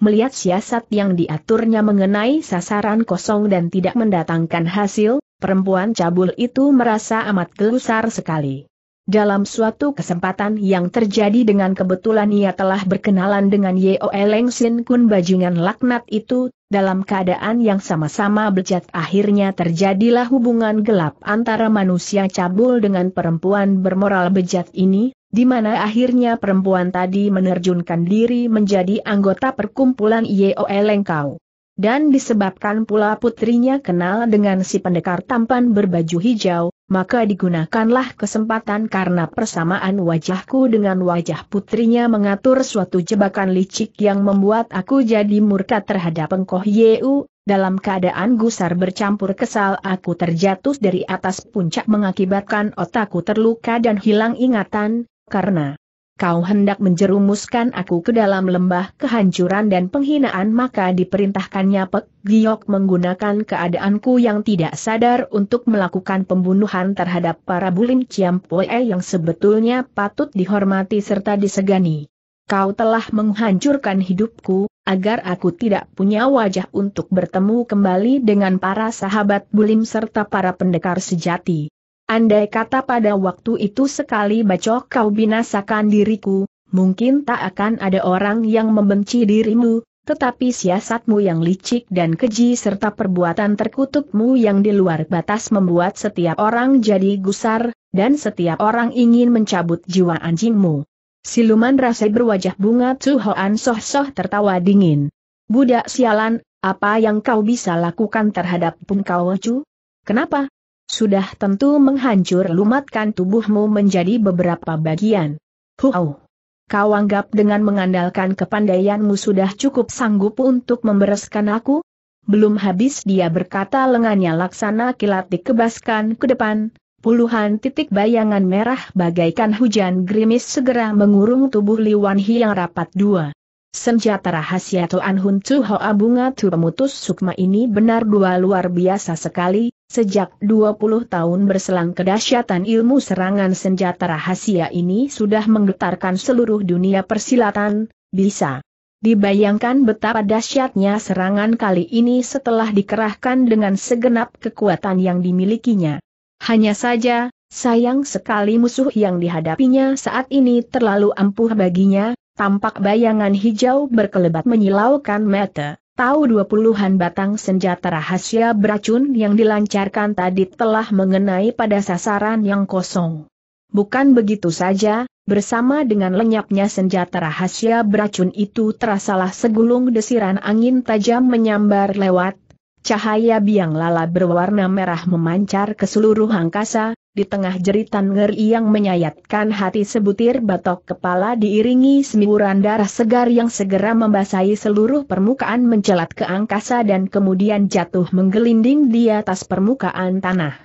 melihat siasat yang diaturnya mengenai sasaran kosong dan tidak mendatangkan hasil, perempuan cabul itu merasa amat gelusar sekali. Dalam suatu kesempatan yang terjadi dengan kebetulan ia telah berkenalan dengan Yeo Eleng Sin Kun bajungan laknat itu, dalam keadaan yang sama-sama bejat akhirnya terjadilah hubungan gelap antara manusia cabul dengan perempuan bermoral bejat ini, di mana akhirnya perempuan tadi menerjunkan diri menjadi anggota perkumpulan Yeo Lengkau. Dan disebabkan pula putrinya kenal dengan si pendekar tampan berbaju hijau, maka digunakanlah kesempatan karena persamaan wajahku dengan wajah putrinya mengatur suatu jebakan licik yang membuat aku jadi murka terhadap engkoh Yeu, dalam keadaan gusar bercampur kesal aku terjatuh dari atas puncak mengakibatkan otakku terluka dan hilang ingatan, karena kau hendak menjerumuskan aku ke dalam lembah kehancuran dan penghinaan maka diperintahkannya Pek Giok menggunakan keadaanku yang tidak sadar untuk melakukan pembunuhan terhadap para bulim Poe yang sebetulnya patut dihormati serta disegani. Kau telah menghancurkan hidupku, agar aku tidak punya wajah untuk bertemu kembali dengan para sahabat bulim serta para pendekar sejati. Andai kata pada waktu itu sekali bacok kau binasakan diriku, mungkin tak akan ada orang yang membenci dirimu, tetapi siasatmu yang licik dan keji serta perbuatan terkutukmu yang di luar batas membuat setiap orang jadi gusar, dan setiap orang ingin mencabut jiwa anjingmu. Siluman rasa berwajah bunga Tuhoan soh-soh tertawa dingin. Budak sialan, apa yang kau bisa lakukan terhadap pun kau wacu? Kenapa, sudah tentu menghancur lumatkan tubuhmu menjadi beberapa bagian. Huau! Kau anggap dengan mengandalkan kepandaianmu sudah cukup sanggup untuk membereskan aku? Belum habis dia berkata lengannya laksana kilat dikebaskan ke depan, Puluhan titik bayangan merah bagaikan hujan gerimis segera mengurung tubuh Liwan Hi yang rapat dua. Senjata rahasia tuan Hun Tu Hoa Bunga Tu pemutus sukma ini benar dua luar biasa sekali, sejak 20 tahun berselang kedahsyatan ilmu serangan senjata rahasia ini sudah menggetarkan seluruh dunia persilatan, bisa. Dibayangkan betapa dahsyatnya serangan kali ini setelah dikerahkan dengan segenap kekuatan yang dimilikinya. Hanya saja, sayang sekali musuh yang dihadapinya saat ini terlalu ampuh baginya, tampak bayangan hijau berkelebat menyilaukan mata. Tahu dua puluhan batang senjata rahasia beracun yang dilancarkan tadi telah mengenai pada sasaran yang kosong. Bukan begitu saja, bersama dengan lenyapnya senjata rahasia beracun itu terasalah segulung desiran angin tajam menyambar lewat. Cahaya biang lala berwarna merah memancar ke seluruh angkasa, di tengah jeritan ngeri yang menyayatkan hati sebutir batok kepala diiringi semburan darah segar yang segera membasahi seluruh permukaan mencelat ke angkasa dan kemudian jatuh menggelinding di atas permukaan tanah.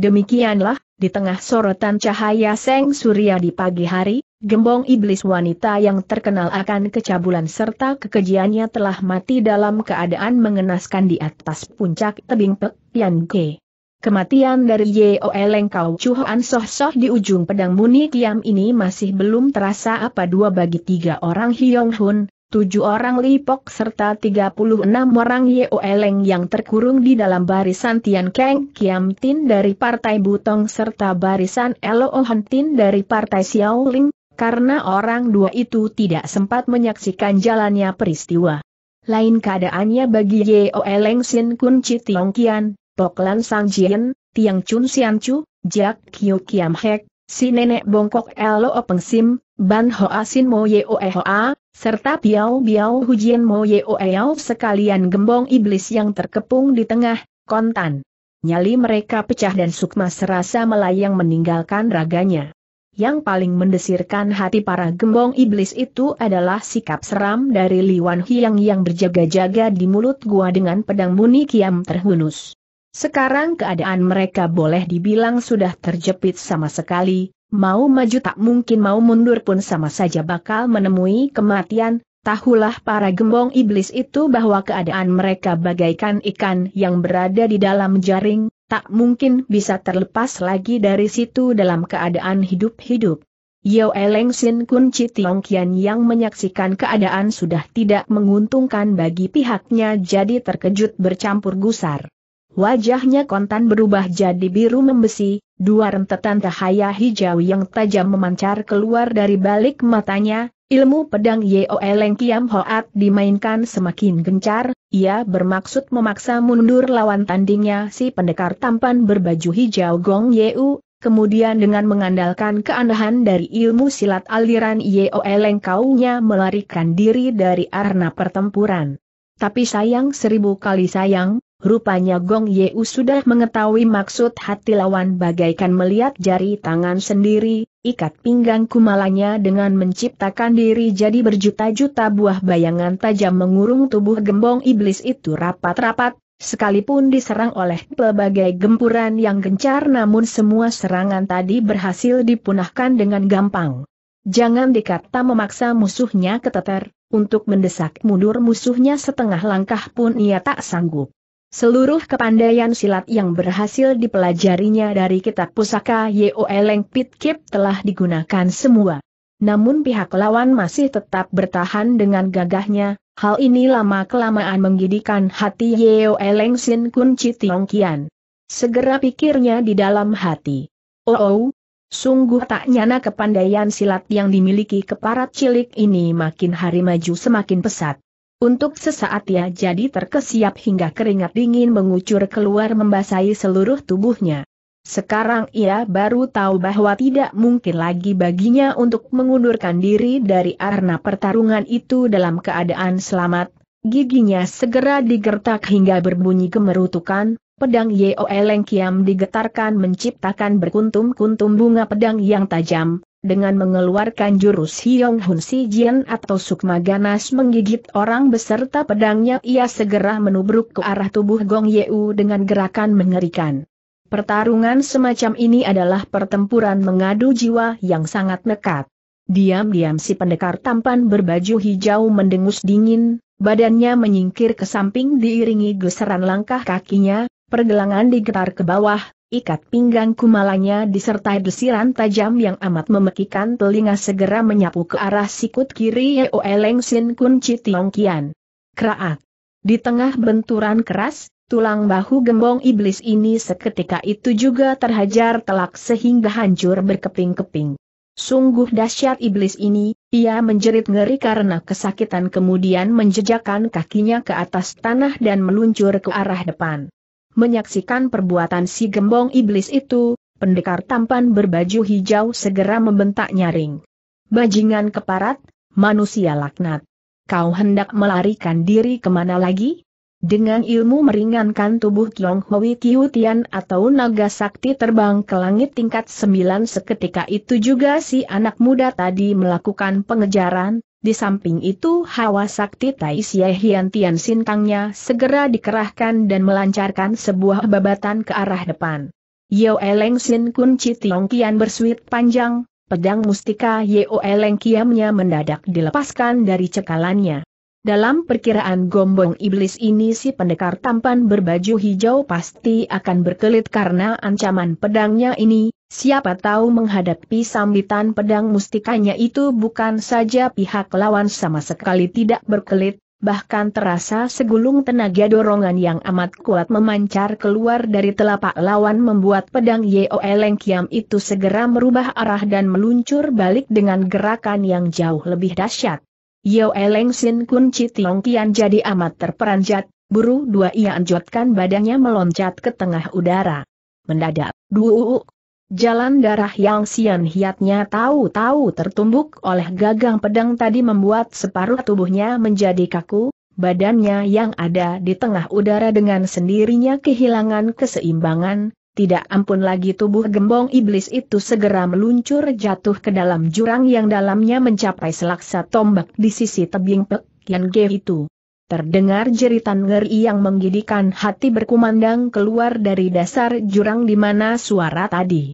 Demikianlah, di tengah sorotan cahaya seng surya di pagi hari, Gembong iblis wanita yang terkenal akan kecabulan serta kekejiannya telah mati dalam keadaan mengenaskan di atas puncak tebing Pek Yan Ke. Kematian dari Yeo Eleng kau Chuhuan Soh-Soh di ujung pedang Muni Kiam ini masih belum terasa apa dua bagi tiga orang Hyong Hun, tujuh orang Lipok serta tiga puluh enam orang Yeo Eleng yang terkurung di dalam barisan Tian Keng Kiam Tin dari Partai Butong serta barisan Elo Ohan Tin dari Partai Xiaoling, karena orang dua itu tidak sempat menyaksikan jalannya peristiwa. Lain keadaannya bagi Yeo Eleng Sin Kun Chi Tiong Kian, Poklan Sang Jien, Tiang Chun Sian Chu, Jack Kyu Kiam Hek, si nenek bongkok Elo Openg Sim, Ban Ho Asin Mo Ye e Hoa, serta Piao Piao Hujian Mo Ye E Yau sekalian gembong iblis yang terkepung di tengah, kontan. Nyali mereka pecah dan sukma serasa melayang meninggalkan raganya. Yang paling mendesirkan hati para gembong iblis itu adalah sikap seram dari Liwan Hiang yang berjaga-jaga di mulut gua dengan pedang muni kiam terhunus. Sekarang keadaan mereka boleh dibilang sudah terjepit sama sekali, mau maju tak mungkin mau mundur pun sama saja bakal menemui kematian, tahulah para gembong iblis itu bahwa keadaan mereka bagaikan ikan yang berada di dalam jaring, tak mungkin bisa terlepas lagi dari situ dalam keadaan hidup-hidup. Yo Eleng Sin Kun Chi Tiong Kian yang menyaksikan keadaan sudah tidak menguntungkan bagi pihaknya jadi terkejut bercampur gusar. Wajahnya kontan berubah jadi biru membesi, dua rentetan cahaya hijau yang tajam memancar keluar dari balik matanya, ilmu pedang Eleng Kiam Hoat dimainkan semakin gencar, ia bermaksud memaksa mundur lawan tandingnya si pendekar tampan berbaju hijau Gong Yeu, kemudian dengan mengandalkan keanehan dari ilmu silat aliran Eleng Kaunya melarikan diri dari arena pertempuran. Tapi sayang seribu kali sayang, Rupanya Gong Yeu sudah mengetahui maksud hati lawan bagaikan melihat jari tangan sendiri, ikat pinggang kumalanya dengan menciptakan diri jadi berjuta-juta buah bayangan tajam mengurung tubuh gembong iblis itu rapat-rapat, Sekalipun diserang oleh pelbagai gempuran yang gencar namun semua serangan tadi berhasil dipunahkan dengan gampang. Jangan dikata memaksa musuhnya keteter, untuk mendesak mundur musuhnya setengah langkah pun ia tak sanggup. Seluruh kepandaian silat yang berhasil dipelajarinya dari kitab pusaka Yeo Eleng Pit telah digunakan semua. Namun pihak lawan masih tetap bertahan dengan gagahnya, hal ini lama-kelamaan menggidikan hati Yeo Eleng Sin Kun Tiongkian. Segera pikirnya di dalam hati. Oh, oh sungguh tak nyana kepandaian silat yang dimiliki keparat cilik ini makin hari maju semakin pesat. Untuk sesaat ia ya, jadi terkesiap hingga keringat dingin mengucur keluar membasahi seluruh tubuhnya. Sekarang ia baru tahu bahwa tidak mungkin lagi baginya untuk mengundurkan diri dari arena pertarungan itu dalam keadaan selamat. Giginya segera digertak hingga berbunyi kemerutukan, pedang Yeo Eleng Kiam digetarkan menciptakan berkuntum-kuntum bunga pedang yang tajam, dengan mengeluarkan jurus Hyong Hun Si Jian atau Sukma Ganas menggigit orang beserta pedangnya ia segera menubruk ke arah tubuh Gong Yeu dengan gerakan mengerikan. Pertarungan semacam ini adalah pertempuran mengadu jiwa yang sangat nekat. Diam-diam si pendekar tampan berbaju hijau mendengus dingin, badannya menyingkir ke samping diiringi geseran langkah kakinya, pergelangan digetar ke bawah, Ikat pinggang kumalanya disertai desiran tajam yang amat memekikan telinga segera menyapu ke arah sikut kiri Yeo Eleng Sin Kun Tiong Kian. Kraak. Di tengah benturan keras, tulang bahu gembong iblis ini seketika itu juga terhajar telak sehingga hancur berkeping-keping. Sungguh dahsyat iblis ini, ia menjerit ngeri karena kesakitan kemudian menjejakkan kakinya ke atas tanah dan meluncur ke arah depan. Menyaksikan perbuatan si gembong iblis itu, pendekar tampan berbaju hijau segera membentak nyaring. Bajingan keparat, manusia laknat. Kau hendak melarikan diri kemana lagi? Dengan ilmu meringankan tubuh Kiong Hui Tian atau naga sakti terbang ke langit tingkat 9 seketika itu juga si anak muda tadi melakukan pengejaran, di samping itu hawa sakti Tai Xie Tian Sintangnya segera dikerahkan dan melancarkan sebuah babatan ke arah depan. Yeo Eleng Sin Kun Chi Tiong Kian bersuit panjang, pedang mustika Yeo Eleng Kiamnya mendadak dilepaskan dari cekalannya. Dalam perkiraan gombong iblis ini si pendekar tampan berbaju hijau pasti akan berkelit karena ancaman pedangnya ini, siapa tahu menghadapi sambitan pedang mustikanya itu bukan saja pihak lawan sama sekali tidak berkelit, bahkan terasa segulung tenaga dorongan yang amat kuat memancar keluar dari telapak lawan membuat pedang Eleng Kiam itu segera merubah arah dan meluncur balik dengan gerakan yang jauh lebih dahsyat. Yo Eleng Sin Kun Tiong Kian jadi amat terperanjat, buru dua ia anjotkan badannya meloncat ke tengah udara. Mendadak, duuk. Jalan darah yang sian hiatnya tahu-tahu tertumbuk oleh gagang pedang tadi membuat separuh tubuhnya menjadi kaku, badannya yang ada di tengah udara dengan sendirinya kehilangan keseimbangan, tidak ampun lagi tubuh gembong iblis itu segera meluncur jatuh ke dalam jurang yang dalamnya mencapai selaksa tombak di sisi tebing Pek yang Ge itu. Terdengar jeritan ngeri yang menggidikan hati berkumandang keluar dari dasar jurang di mana suara tadi.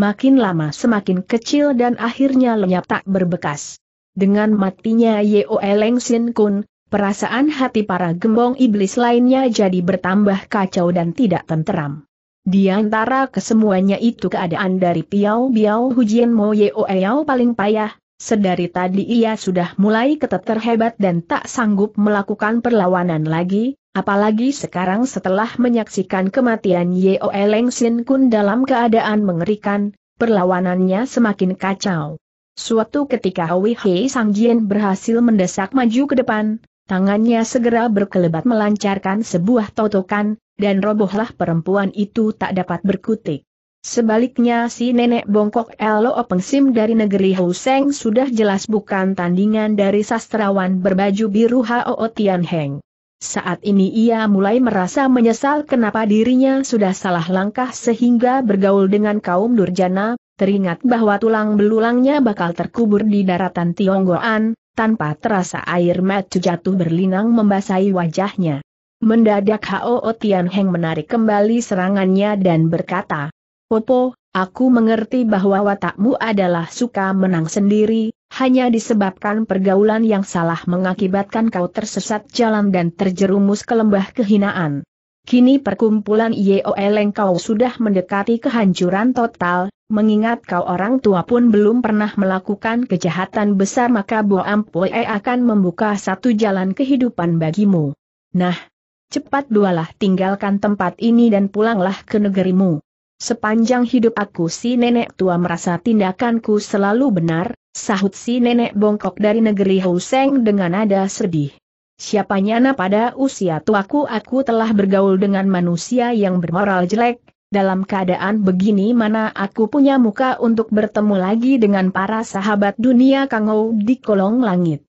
Makin lama semakin kecil dan akhirnya lenyap tak berbekas. Dengan matinya Yeo Eleng Sin Kun, perasaan hati para gembong iblis lainnya jadi bertambah kacau dan tidak tenteram. Di antara kesemuanya itu keadaan dari Piao Biao Hujian Mo Yeo Eyao paling payah, sedari tadi ia sudah mulai keteter hebat dan tak sanggup melakukan perlawanan lagi, apalagi sekarang setelah menyaksikan kematian Yeo eleng Sin Kun dalam keadaan mengerikan, perlawanannya semakin kacau. Suatu ketika Hui Hei Sang Jian berhasil mendesak maju ke depan, tangannya segera berkelebat melancarkan sebuah totokan, dan robohlah perempuan itu tak dapat berkutik. Sebaliknya si nenek bongkok Elo Pengsim dari negeri Huseng sudah jelas bukan tandingan dari sastrawan berbaju biru Hao Tianheng. Saat ini ia mulai merasa menyesal kenapa dirinya sudah salah langkah sehingga bergaul dengan kaum Durjana, teringat bahwa tulang belulangnya bakal terkubur di daratan Tionggoan, tanpa terasa air mata jatuh berlinang membasahi wajahnya. Mendadak Hao Tian Heng menarik kembali serangannya dan berkata, Popo, aku mengerti bahwa watakmu adalah suka menang sendiri, hanya disebabkan pergaulan yang salah mengakibatkan kau tersesat jalan dan terjerumus ke lembah kehinaan. Kini perkumpulan Y.O.Leng kau sudah mendekati kehancuran total, mengingat kau orang tua pun belum pernah melakukan kejahatan besar maka Boampoe akan membuka satu jalan kehidupan bagimu. Nah, cepat dualah tinggalkan tempat ini dan pulanglah ke negerimu. Sepanjang hidup aku si nenek tua merasa tindakanku selalu benar, sahut si nenek bongkok dari negeri Houseng dengan nada sedih. Siapa nyana pada usia tuaku aku telah bergaul dengan manusia yang bermoral jelek, dalam keadaan begini mana aku punya muka untuk bertemu lagi dengan para sahabat dunia kangau di kolong langit.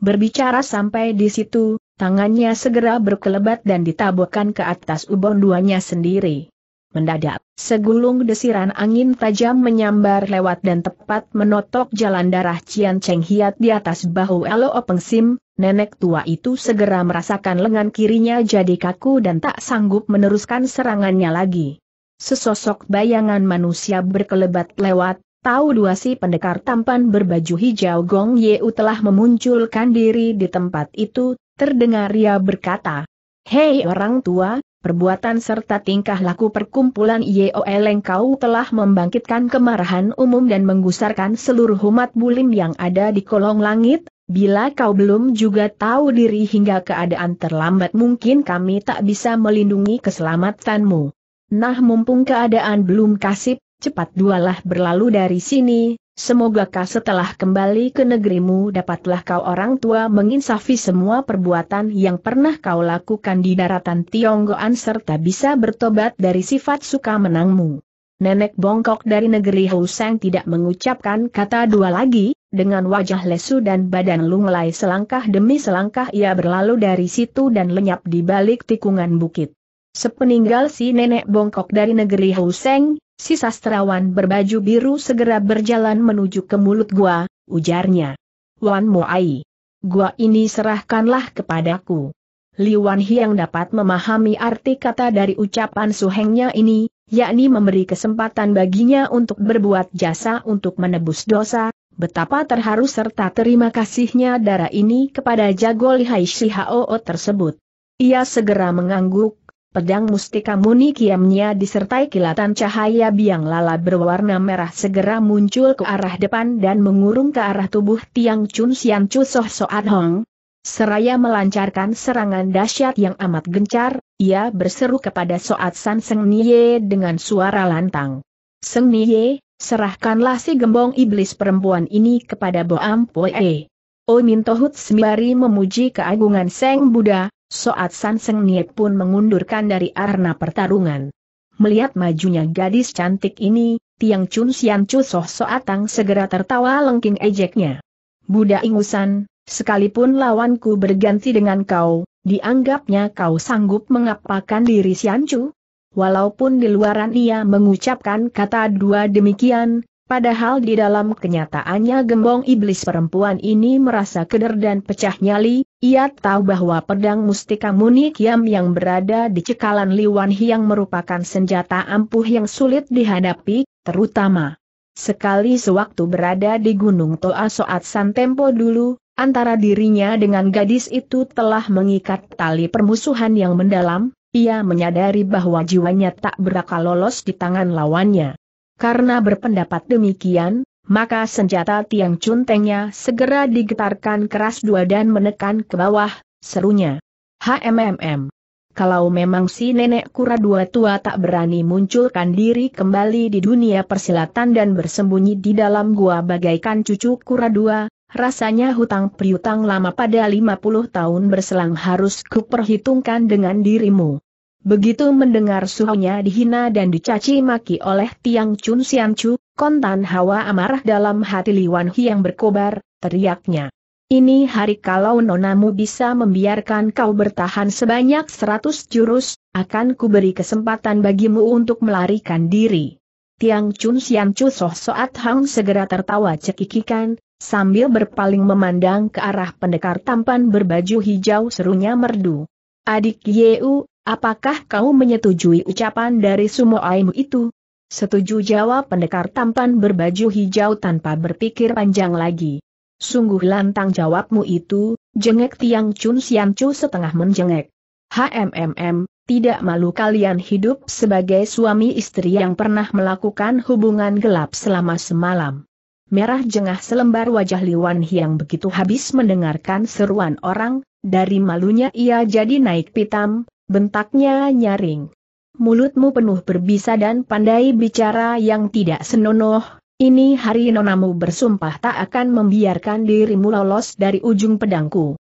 Berbicara sampai di situ, Tangannya segera berkelebat dan ditaburkan ke atas ubon duanya sendiri. Mendadak, segulung desiran angin tajam menyambar lewat dan tepat menotok jalan darah Cian Cheng Hiat di atas bahu Elo Openg Sim, nenek tua itu segera merasakan lengan kirinya jadi kaku dan tak sanggup meneruskan serangannya lagi. Sesosok bayangan manusia berkelebat lewat, Tahu dua si pendekar tampan berbaju hijau Gong Yeu telah memunculkan diri di tempat itu, Terdengar ia berkata, Hei orang tua, perbuatan serta tingkah laku perkumpulan IOL engkau telah membangkitkan kemarahan umum dan menggusarkan seluruh umat bulim yang ada di kolong langit, bila kau belum juga tahu diri hingga keadaan terlambat mungkin kami tak bisa melindungi keselamatanmu. Nah mumpung keadaan belum kasip, cepat dualah berlalu dari sini, Semoga Semogakah setelah kembali ke negerimu dapatlah kau orang tua menginsafi semua perbuatan yang pernah kau lakukan di daratan Tionggoan serta bisa bertobat dari sifat suka menangmu. Nenek bongkok dari negeri Houseng tidak mengucapkan kata dua lagi, dengan wajah lesu dan badan lunglai selangkah demi selangkah ia berlalu dari situ dan lenyap di balik tikungan bukit. Sepeninggal si nenek bongkok dari negeri Huseng, si sastrawan berbaju biru segera berjalan menuju ke mulut gua, ujarnya. Wan Moai. Gua ini serahkanlah kepadaku. Li Wanhi Hiang dapat memahami arti kata dari ucapan suhengnya ini, yakni memberi kesempatan baginya untuk berbuat jasa untuk menebus dosa, betapa terharu serta terima kasihnya darah ini kepada jago lihai Shihao tersebut. Ia segera mengangguk, Pedang mustika muni kiamnya disertai kilatan cahaya biang lala berwarna merah segera muncul ke arah depan dan mengurung ke arah tubuh Tiang Chun Sian Chu Soh Soat Hong. Seraya melancarkan serangan dahsyat yang amat gencar, ia berseru kepada Soat San Seng Nye dengan suara lantang. Seng Nye, serahkanlah si gembong iblis perempuan ini kepada Boam Poe. Omin oh Tohut sembari memuji keagungan Seng Buddha, Soat San Seng Niet pun mengundurkan dari arena pertarungan. Melihat majunya gadis cantik ini, Tiang Chun Sian Chu Soh Soatang segera tertawa lengking ejeknya. Budak ingusan, sekalipun lawanku berganti dengan kau, dianggapnya kau sanggup mengapakan diri Sian Chu? Walaupun di luaran ia mengucapkan kata dua demikian, Padahal di dalam kenyataannya gembong iblis perempuan ini merasa keder dan pecah nyali, ia tahu bahwa pedang mustika Munik Kiam yang berada di cekalan Liwan Hiang merupakan senjata ampuh yang sulit dihadapi, terutama sekali sewaktu berada di Gunung Toa Soat San Tempo dulu, antara dirinya dengan gadis itu telah mengikat tali permusuhan yang mendalam, ia menyadari bahwa jiwanya tak berakal lolos di tangan lawannya. Karena berpendapat demikian, maka senjata tiang cuntengnya segera digetarkan keras dua dan menekan ke bawah, serunya. HMMM. Kalau memang si nenek kura dua tua tak berani munculkan diri kembali di dunia persilatan dan bersembunyi di dalam gua bagaikan cucu kura dua, rasanya hutang piutang lama pada 50 tahun berselang harus kuperhitungkan dengan dirimu. Begitu mendengar suhunya dihina dan dicaci maki oleh Tiang Chun Sian Chu, kontan hawa amarah dalam hati Liwan Hi yang berkobar, teriaknya. Ini hari kalau nonamu bisa membiarkan kau bertahan sebanyak seratus jurus, akan kuberi kesempatan bagimu untuk melarikan diri. Tiang Chun Sian Chu Soh Soat Hang segera tertawa cekikikan, sambil berpaling memandang ke arah pendekar tampan berbaju hijau serunya merdu. Adik Yeu, Apakah kau menyetujui ucapan dari sumo aimu itu? Setuju jawab pendekar tampan berbaju hijau tanpa berpikir panjang lagi. Sungguh lantang jawabmu itu, jengek Tiang Chun Sian Chu setengah menjengek. HMMM, tidak malu kalian hidup sebagai suami istri yang pernah melakukan hubungan gelap selama semalam. Merah jengah selembar wajah Liwan Hiang begitu habis mendengarkan seruan orang, dari malunya ia jadi naik pitam, Bentaknya nyaring. Mulutmu penuh berbisa dan pandai bicara yang tidak senonoh, ini hari nonamu bersumpah tak akan membiarkan dirimu lolos dari ujung pedangku.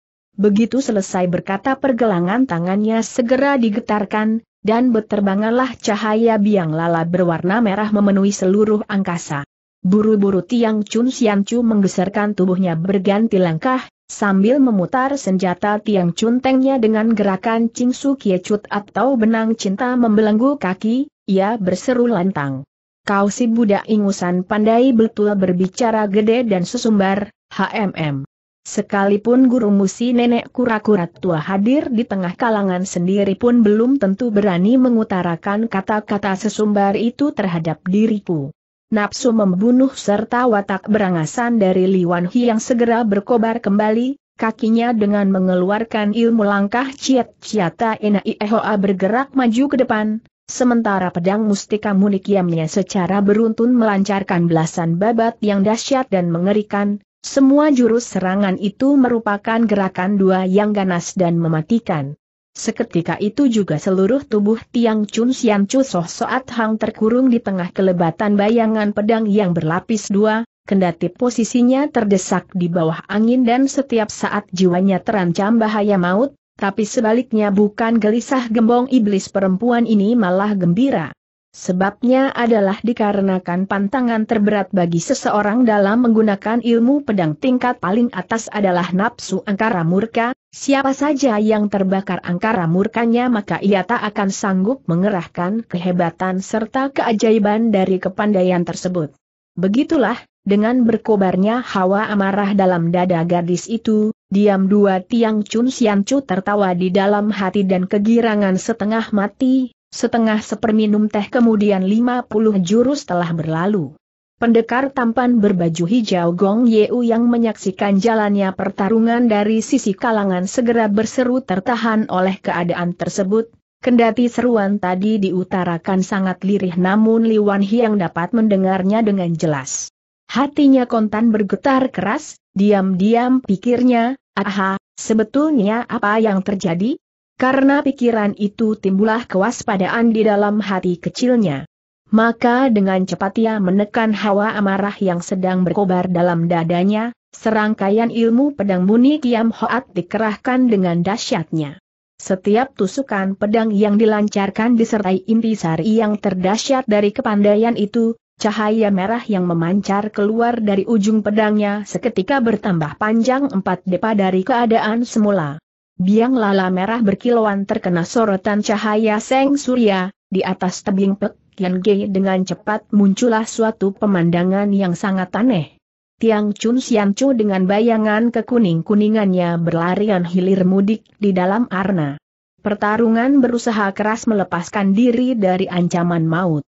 Begitu selesai berkata pergelangan tangannya segera digetarkan, dan beterbanganlah cahaya biang lala berwarna merah memenuhi seluruh angkasa. Buru-buru Tiang Chun Sian Chu menggeserkan tubuhnya berganti langkah, Sambil memutar senjata tiang cuntengnya dengan gerakan cingsu kiecut atau benang cinta membelenggu kaki, ia berseru lantang. Kau si budak ingusan pandai betul berbicara gede dan sesumbar, HMM. Sekalipun guru musi nenek kura-kura tua hadir di tengah kalangan sendiri pun belum tentu berani mengutarakan kata-kata sesumbar itu terhadap diriku nafsu membunuh serta watak berangasan dari Liwan Hi yang segera berkobar kembali, kakinya dengan mengeluarkan ilmu langkah ciat ciata enai ehoa bergerak maju ke depan, sementara pedang mustika munikiamnya secara beruntun melancarkan belasan babat yang dahsyat dan mengerikan, semua jurus serangan itu merupakan gerakan dua yang ganas dan mematikan. Seketika itu juga seluruh tubuh Tiang Chun Sian Chu Soh Soat Hang terkurung di tengah kelebatan bayangan pedang yang berlapis dua, kendati posisinya terdesak di bawah angin dan setiap saat jiwanya terancam bahaya maut, tapi sebaliknya bukan gelisah gembong iblis perempuan ini malah gembira. Sebabnya adalah dikarenakan pantangan terberat bagi seseorang dalam menggunakan ilmu pedang tingkat paling atas adalah nafsu angkara murka, Siapa saja yang terbakar angkara murkanya maka ia tak akan sanggup mengerahkan kehebatan serta keajaiban dari kepandaian tersebut. Begitulah, dengan berkobarnya hawa amarah dalam dada gadis itu, diam dua tiang Chun Sian Chu tertawa di dalam hati dan kegirangan setengah mati, setengah seperminum teh kemudian lima puluh jurus telah berlalu. Pendekar tampan berbaju hijau Gong Yeu yang menyaksikan jalannya pertarungan dari sisi kalangan segera berseru tertahan oleh keadaan tersebut, kendati seruan tadi diutarakan sangat lirih namun Li Wan Hiang dapat mendengarnya dengan jelas. Hatinya kontan bergetar keras, diam-diam pikirnya, aha, sebetulnya apa yang terjadi? Karena pikiran itu timbulah kewaspadaan di dalam hati kecilnya. Maka dengan cepat ia menekan hawa amarah yang sedang berkobar dalam dadanya, serangkaian ilmu pedang muni Kiam Hoat dikerahkan dengan dahsyatnya. Setiap tusukan pedang yang dilancarkan disertai intisari yang terdahsyat dari kepandaian itu, cahaya merah yang memancar keluar dari ujung pedangnya seketika bertambah panjang empat depa dari keadaan semula. Biang lala merah berkilauan terkena sorotan cahaya seng surya, di atas tebing pek Tian Ge dengan cepat muncullah suatu pemandangan yang sangat aneh. Tiang Chun Sian Chu dengan bayangan kekuning-kuningannya berlarian hilir mudik di dalam arna. Pertarungan berusaha keras melepaskan diri dari ancaman maut.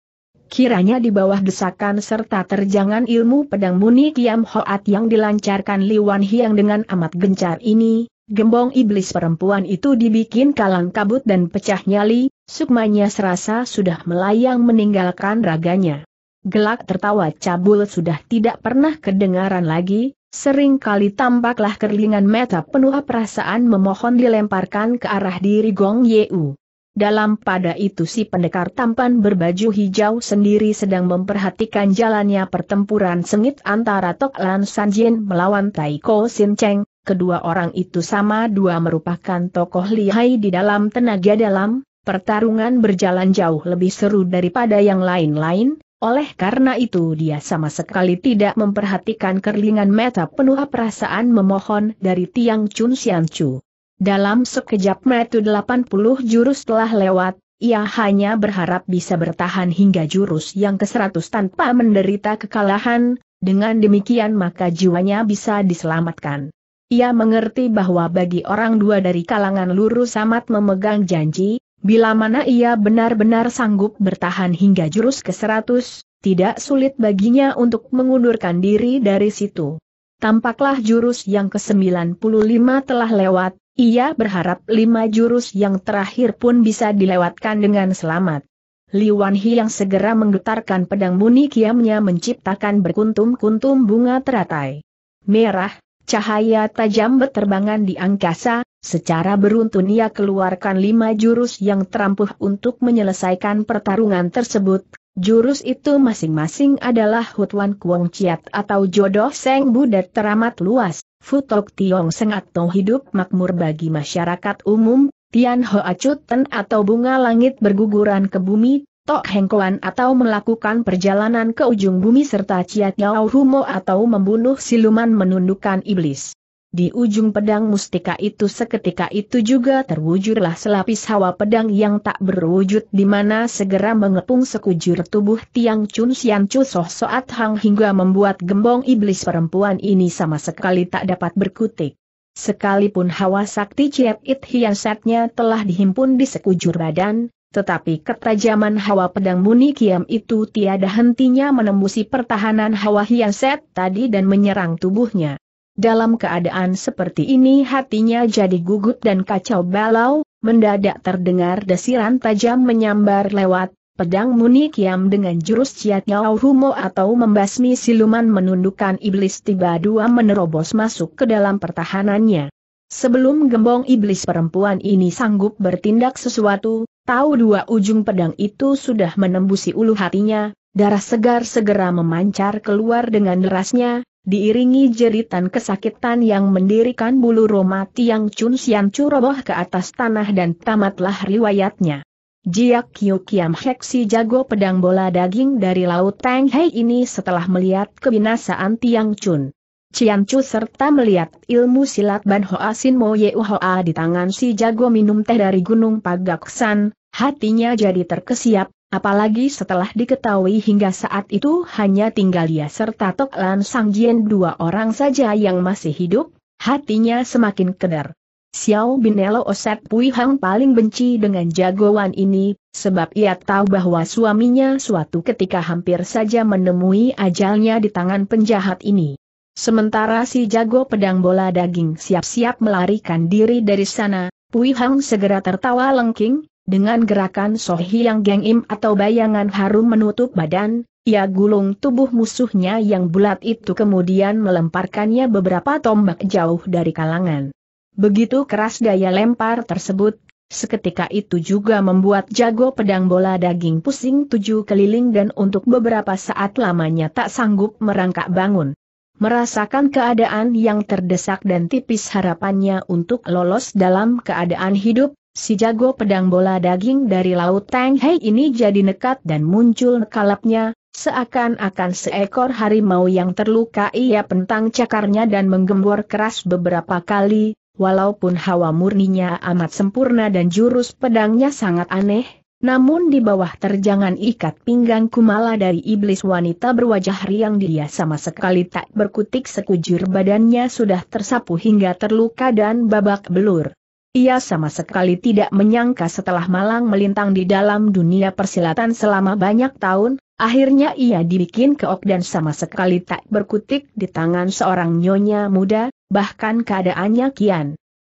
Kiranya di bawah desakan serta terjangan ilmu pedang muni Kiam Hoat yang dilancarkan Li Wan Hiang dengan amat gencar ini, Gembong iblis perempuan itu dibikin kalang kabut dan pecah nyali, sukmanya serasa sudah melayang meninggalkan raganya. Gelak tertawa cabul sudah tidak pernah kedengaran lagi, Sering kali tampaklah kerlingan meta penuh perasaan memohon dilemparkan ke arah diri Gong Yeu. Dalam pada itu si pendekar tampan berbaju hijau sendiri sedang memperhatikan jalannya pertempuran sengit antara Tok Lan Sanjin melawan Taiko Sin Cheng, kedua orang itu sama dua merupakan tokoh lihai di dalam tenaga dalam, pertarungan berjalan jauh lebih seru daripada yang lain-lain, oleh karena itu dia sama sekali tidak memperhatikan kerlingan mata penuh perasaan memohon dari Tiang Chun Sian Chu. Dalam sekejap metu 80 jurus telah lewat, ia hanya berharap bisa bertahan hingga jurus yang ke-100 tanpa menderita kekalahan, dengan demikian maka jiwanya bisa diselamatkan. Ia mengerti bahwa bagi orang dua dari kalangan lurus amat memegang janji, bila mana ia benar-benar sanggup bertahan hingga jurus ke seratus, tidak sulit baginya untuk mengundurkan diri dari situ. Tampaklah jurus yang ke-95 telah lewat, ia berharap lima jurus yang terakhir pun bisa dilewatkan dengan selamat. Li Wanhi yang segera menggetarkan pedang muni kiamnya menciptakan berkuntum-kuntum bunga teratai. Merah, Cahaya tajam berterbangan di angkasa, secara beruntun ia keluarkan lima jurus yang terampuh untuk menyelesaikan pertarungan tersebut. Jurus itu masing-masing adalah Hutuan Kuang Chiat atau jodoh Seng Buddha teramat luas, Futok Tiong Seng atau hidup makmur bagi masyarakat umum, Tian Hoa Chuten atau bunga langit berguguran ke bumi, Tok Hengkuan atau melakukan perjalanan ke ujung bumi serta ciatnya Tiao Humo atau membunuh siluman menundukkan iblis. Di ujung pedang mustika itu seketika itu juga terwujudlah selapis hawa pedang yang tak berwujud di mana segera mengepung sekujur tubuh Tiang Chun Sian Chu Soh Soat Hang hingga membuat gembong iblis perempuan ini sama sekali tak dapat berkutik. Sekalipun hawa sakti Ciep It hiasatnya telah dihimpun di sekujur badan, tetapi ketajaman hawa pedang Muni Kiam itu tiada hentinya menembusi pertahanan hawa hiaset tadi dan menyerang tubuhnya. Dalam keadaan seperti ini hatinya jadi gugut dan kacau balau, mendadak terdengar desiran tajam menyambar lewat, pedang Muni Kiam dengan jurus Ciat Aurumo Humo atau membasmi siluman menundukkan iblis tiba dua menerobos masuk ke dalam pertahanannya. Sebelum gembong iblis perempuan ini sanggup bertindak sesuatu, tahu dua ujung pedang itu sudah menembusi ulu hatinya, darah segar segera memancar keluar dengan derasnya, diiringi jeritan kesakitan yang mendirikan bulu romati Tiang Chun Sian curoboh ke atas tanah dan tamatlah riwayatnya. Jiak Kyu Kiam Heksi jago pedang bola daging dari Laut Teng Hei ini setelah melihat kebinasaan Tiang Chun. Cian Chu serta melihat ilmu silat Ban Hoa Sin Mo Ye Hoa di tangan si jago minum teh dari Gunung Pagaksan, hatinya jadi terkesiap, apalagi setelah diketahui hingga saat itu hanya tinggal dia serta Tok Lan Sang Jien dua orang saja yang masih hidup, hatinya semakin keder. Xiao Binelo Oset Pui Hang paling benci dengan jagoan ini, sebab ia tahu bahwa suaminya suatu ketika hampir saja menemui ajalnya di tangan penjahat ini. Sementara si jago pedang bola daging siap-siap melarikan diri dari sana, Pui Hang segera tertawa lengking, dengan gerakan sohi yang gengim atau bayangan harum menutup badan, ia gulung tubuh musuhnya yang bulat itu kemudian melemparkannya beberapa tombak jauh dari kalangan. Begitu keras daya lempar tersebut, seketika itu juga membuat jago pedang bola daging pusing tujuh keliling dan untuk beberapa saat lamanya tak sanggup merangkak bangun merasakan keadaan yang terdesak dan tipis harapannya untuk lolos dalam keadaan hidup, si jago pedang bola daging dari Laut Tang Hei ini jadi nekat dan muncul kalapnya, seakan-akan seekor harimau yang terluka ia pentang cakarnya dan menggembor keras beberapa kali, walaupun hawa murninya amat sempurna dan jurus pedangnya sangat aneh, namun di bawah terjangan ikat pinggang kumala dari iblis wanita berwajah riang dia sama sekali tak berkutik sekujur badannya sudah tersapu hingga terluka dan babak belur. Ia sama sekali tidak menyangka setelah malang melintang di dalam dunia persilatan selama banyak tahun, akhirnya ia dibikin keok dan sama sekali tak berkutik di tangan seorang nyonya muda, bahkan keadaannya kian.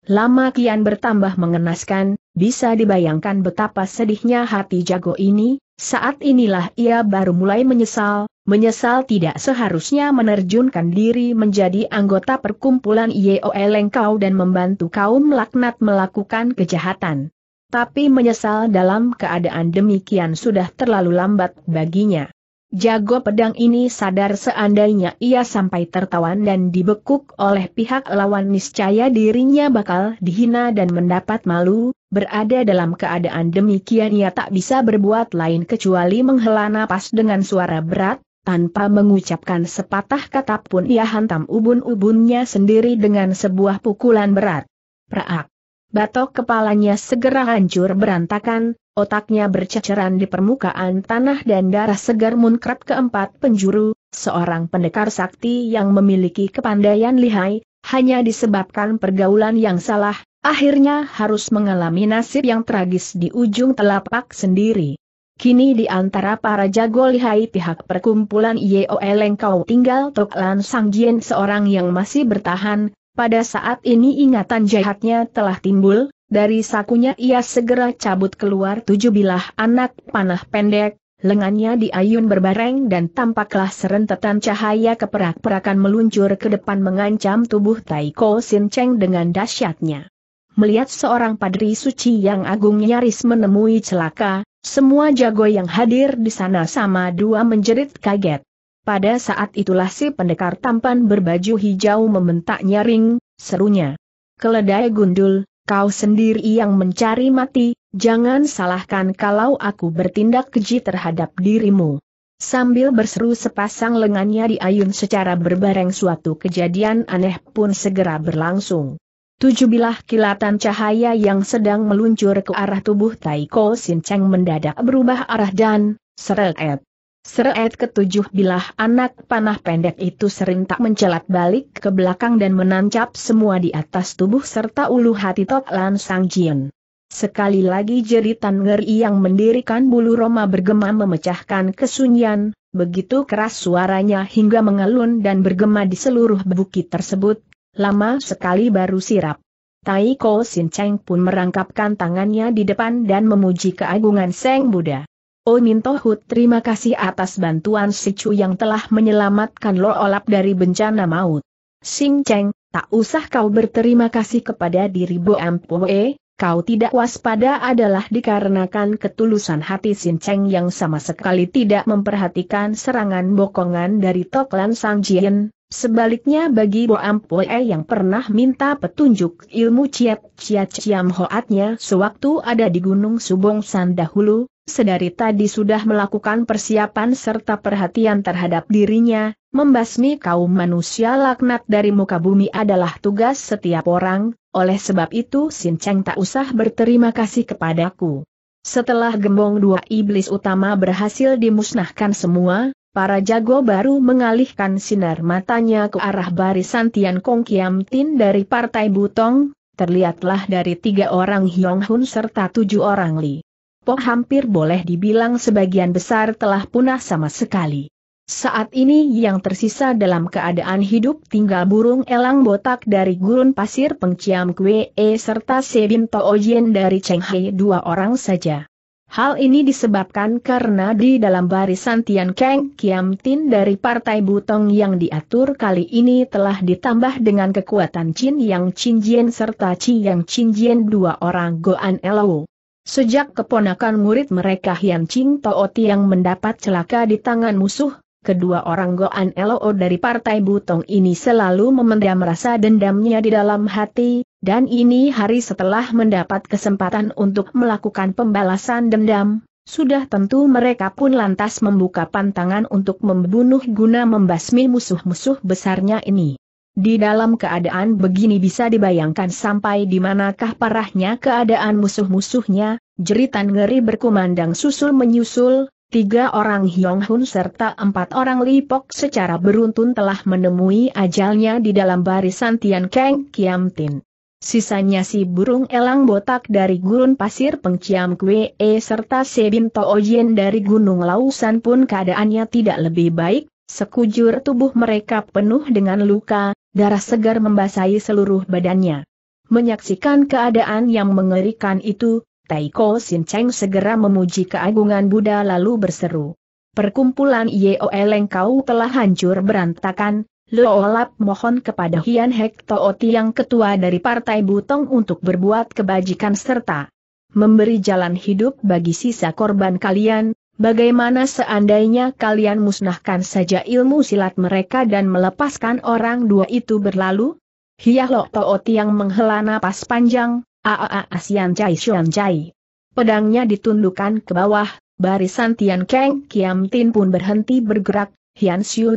Lama kian bertambah mengenaskan, bisa dibayangkan betapa sedihnya hati jago ini, saat inilah ia baru mulai menyesal, menyesal tidak seharusnya menerjunkan diri menjadi anggota perkumpulan Elengkau dan membantu kaum laknat melakukan kejahatan. Tapi menyesal dalam keadaan demikian sudah terlalu lambat baginya. Jago pedang ini sadar seandainya ia sampai tertawan dan dibekuk oleh pihak lawan niscaya dirinya bakal dihina dan mendapat malu, berada dalam keadaan demikian ia tak bisa berbuat lain kecuali menghela napas dengan suara berat, tanpa mengucapkan sepatah kata pun ia hantam ubun-ubunnya sendiri dengan sebuah pukulan berat. Praak! Batok kepalanya segera hancur berantakan, otaknya berceceran di permukaan tanah dan darah segar munkrat keempat penjuru, seorang pendekar sakti yang memiliki kepandaian lihai, hanya disebabkan pergaulan yang salah, akhirnya harus mengalami nasib yang tragis di ujung telapak sendiri. Kini di antara para jago lihai pihak perkumpulan Yeo kau tinggal Tok Lan Sang Jien seorang yang masih bertahan, pada saat ini ingatan jahatnya telah timbul, dari sakunya ia segera cabut keluar tujuh bilah anak panah pendek, lengannya diayun berbareng dan tampaklah serentetan cahaya keperak-perakan meluncur ke depan mengancam tubuh Taiko Sin Cheng dengan dahsyatnya. Melihat seorang padri suci yang agung nyaris menemui celaka, semua jago yang hadir di sana sama dua menjerit kaget. Pada saat itulah si pendekar tampan berbaju hijau membentak nyaring, serunya. Keledai gundul, kau sendiri yang mencari mati, jangan salahkan kalau aku bertindak keji terhadap dirimu. Sambil berseru sepasang lengannya diayun secara berbareng suatu kejadian aneh pun segera berlangsung. Tujuh bilah kilatan cahaya yang sedang meluncur ke arah tubuh Taiko Sinceng mendadak berubah arah dan, seret. Seret ketujuh bilah anak panah pendek itu sering tak mencelat balik ke belakang dan menancap semua di atas tubuh serta ulu hati Tok Lan Sang Jin. Sekali lagi jeritan ngeri yang mendirikan bulu Roma bergema memecahkan kesunyian, begitu keras suaranya hingga mengelun dan bergema di seluruh bukit tersebut, lama sekali baru sirap. Taiko Sin Cheng pun merangkapkan tangannya di depan dan memuji keagungan Seng Buddha. Oh Tohut terima kasih atas bantuan si Chu yang telah menyelamatkan Lo Olap dari bencana maut. Sing Cheng, tak usah kau berterima kasih kepada diri Bo Ampoe, kau tidak waspada adalah dikarenakan ketulusan hati Sin Cheng yang sama sekali tidak memperhatikan serangan bokongan dari Toklan Sang Jien, Sebaliknya bagi Bo Ampoe yang pernah minta petunjuk ilmu ciat ciat ciam hoatnya sewaktu ada di Gunung Subong San dahulu, sedari tadi sudah melakukan persiapan serta perhatian terhadap dirinya, membasmi kaum manusia laknat dari muka bumi adalah tugas setiap orang, oleh sebab itu Sin Cheng tak usah berterima kasih kepadaku. Setelah gembong dua iblis utama berhasil dimusnahkan semua, para jago baru mengalihkan sinar matanya ke arah barisan Tian Kong Kiam Tin dari Partai Butong, terlihatlah dari tiga orang Hyong Hun serta tujuh orang Li. Pok hampir boleh dibilang sebagian besar telah punah sama sekali. Saat ini yang tersisa dalam keadaan hidup tinggal burung elang botak dari gurun pasir pengciam kue e, serta Sebin Toojen dari Chenghai dua orang saja. Hal ini disebabkan karena di dalam barisan Tian Keng Kiam Tin dari Partai Butong yang diatur kali ini telah ditambah dengan kekuatan Chin Yang Chin Jien serta Chi Yang Chin Jien dua orang Goan Elao. Sejak keponakan murid mereka Hian Ching Tao yang mendapat celaka di tangan musuh, kedua orang Goan Lo dari Partai Butong ini selalu memendam rasa dendamnya di dalam hati, dan ini hari setelah mendapat kesempatan untuk melakukan pembalasan dendam, sudah tentu mereka pun lantas membuka pantangan untuk membunuh guna membasmi musuh-musuh besarnya ini. Di dalam keadaan begini bisa dibayangkan sampai di manakah parahnya keadaan musuh-musuhnya, jeritan ngeri berkumandang susul menyusul, tiga orang Hyong Hun serta empat orang Lipok secara beruntun telah menemui ajalnya di dalam barisan Tian Keng Kiam Tin. Sisanya si burung elang botak dari gurun pasir pengciam kue e serta sebin Oyen dari Gunung Lausan pun keadaannya tidak lebih baik, sekujur tubuh mereka penuh dengan luka, Darah segar membasahi seluruh badannya. Menyaksikan keadaan yang mengerikan itu, Taiko Sin Cheng segera memuji keagungan Buddha lalu berseru. Perkumpulan Yeoel engkau telah hancur berantakan, Loolap mohon kepada Hian Hek Tooti yang ketua dari Partai Butong untuk berbuat kebajikan serta memberi jalan hidup bagi sisa korban kalian, Bagaimana seandainya kalian musnahkan saja ilmu silat mereka dan melepaskan orang dua itu berlalu? Hiah Lo Tao yang menghela napas panjang, aaa Asian Chai Xian Chai. Pedangnya ditundukkan ke bawah, barisan Tian Keng Kiam Tin pun berhenti bergerak, Hian Xiu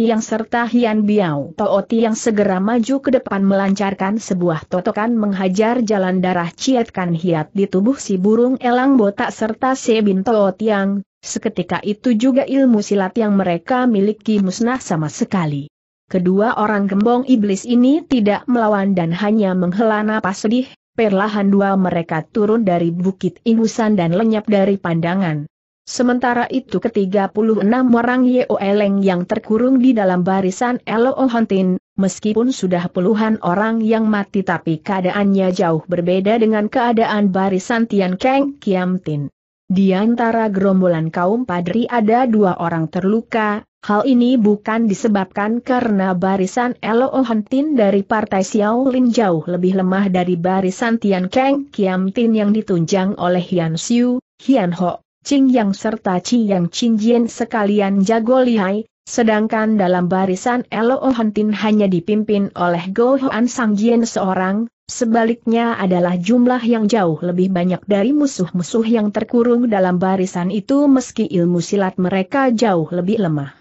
yang serta Hian Biao Tooti yang segera maju ke depan melancarkan sebuah totokan menghajar jalan darah Ciet Kan Hiat di tubuh si burung elang botak serta Sebin Tooti yang, seketika itu juga ilmu silat yang mereka miliki musnah sama sekali. Kedua orang gembong iblis ini tidak melawan dan hanya menghela napas sedih, perlahan dua mereka turun dari bukit ingusan dan lenyap dari pandangan. Sementara itu ke-36 orang Yeoleng yang terkurung di dalam barisan Elo Elohontin, meskipun sudah puluhan orang yang mati tapi keadaannya jauh berbeda dengan keadaan barisan Tian Kang Tin. Di antara gerombolan kaum padri ada dua orang terluka, hal ini bukan disebabkan karena barisan Elo Elohontin dari Partai Xiaolin jauh lebih lemah dari barisan Tian Kang Tin yang ditunjang oleh Hian Xiu, Hian Ho. Qing Yang serta Chi Yang Chin Jin sekalian jago lihai, sedangkan dalam barisan Elo Ohontin hanya dipimpin oleh Go Hoan Sang Jin seorang, sebaliknya adalah jumlah yang jauh lebih banyak dari musuh-musuh yang terkurung dalam barisan itu meski ilmu silat mereka jauh lebih lemah.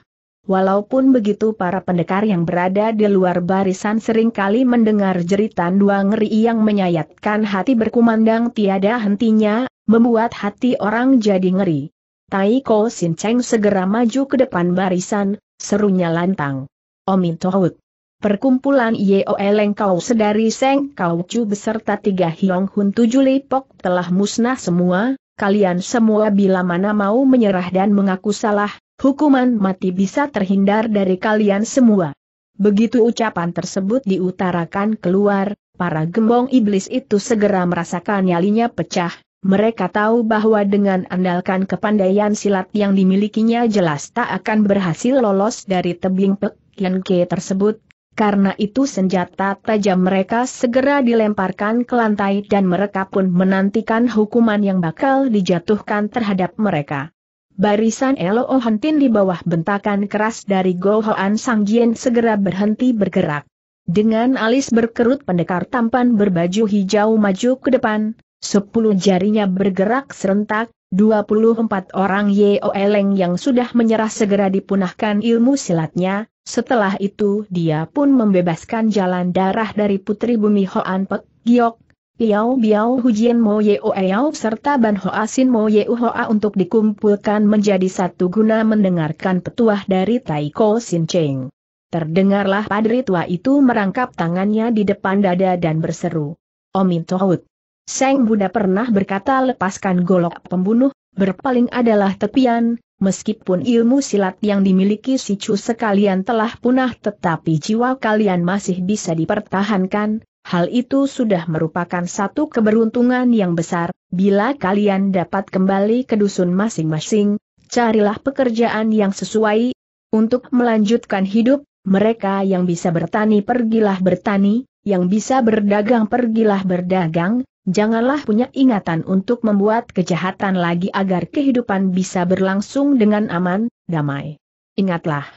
Walaupun begitu para pendekar yang berada di luar barisan seringkali mendengar jeritan dua ngeri yang menyayatkan hati berkumandang tiada hentinya, membuat hati orang jadi ngeri. Tai Ko Sin Cheng segera maju ke depan barisan, serunya lantang. Omin Tohut. Perkumpulan Yeo Eleng Kau Sedari Seng Kau Chu beserta tiga Hiong Hun Tujuh Lipok telah musnah semua, kalian semua bila mana mau menyerah dan mengaku salah, hukuman mati bisa terhindar dari kalian semua. Begitu ucapan tersebut diutarakan keluar, para gembong iblis itu segera merasakan nyalinya pecah, mereka tahu bahwa dengan andalkan kepandaian silat yang dimilikinya jelas tak akan berhasil lolos dari tebing pekianke tersebut, karena itu senjata tajam mereka segera dilemparkan ke lantai dan mereka pun menantikan hukuman yang bakal dijatuhkan terhadap mereka. Barisan Elo Hentin di bawah bentakan keras dari Gohoan Sangjian segera berhenti bergerak. Dengan alis berkerut pendekar tampan berbaju hijau maju ke depan, Sepuluh jarinya bergerak serentak, 24 orang Yeo Eleng yang sudah menyerah segera dipunahkan ilmu silatnya, setelah itu dia pun membebaskan jalan darah dari putri bumi Hoan Pek, Giok, Piao Biao Hujian Mo Yeo Eyao serta Ban Hoa Sin Mo Yeo Hoa untuk dikumpulkan menjadi satu guna mendengarkan petuah dari Taiko Sin Cheng. Terdengarlah padri tua itu merangkap tangannya di depan dada dan berseru. Omin Tohut. Seng Buddha pernah berkata lepaskan golok pembunuh, berpaling adalah tepian, meskipun ilmu silat yang dimiliki si Chu sekalian telah punah tetapi jiwa kalian masih bisa dipertahankan, hal itu sudah merupakan satu keberuntungan yang besar, bila kalian dapat kembali ke dusun masing-masing, carilah pekerjaan yang sesuai, untuk melanjutkan hidup, mereka yang bisa bertani pergilah bertani, yang bisa berdagang pergilah berdagang, janganlah punya ingatan untuk membuat kejahatan lagi agar kehidupan bisa berlangsung dengan aman, damai. Ingatlah,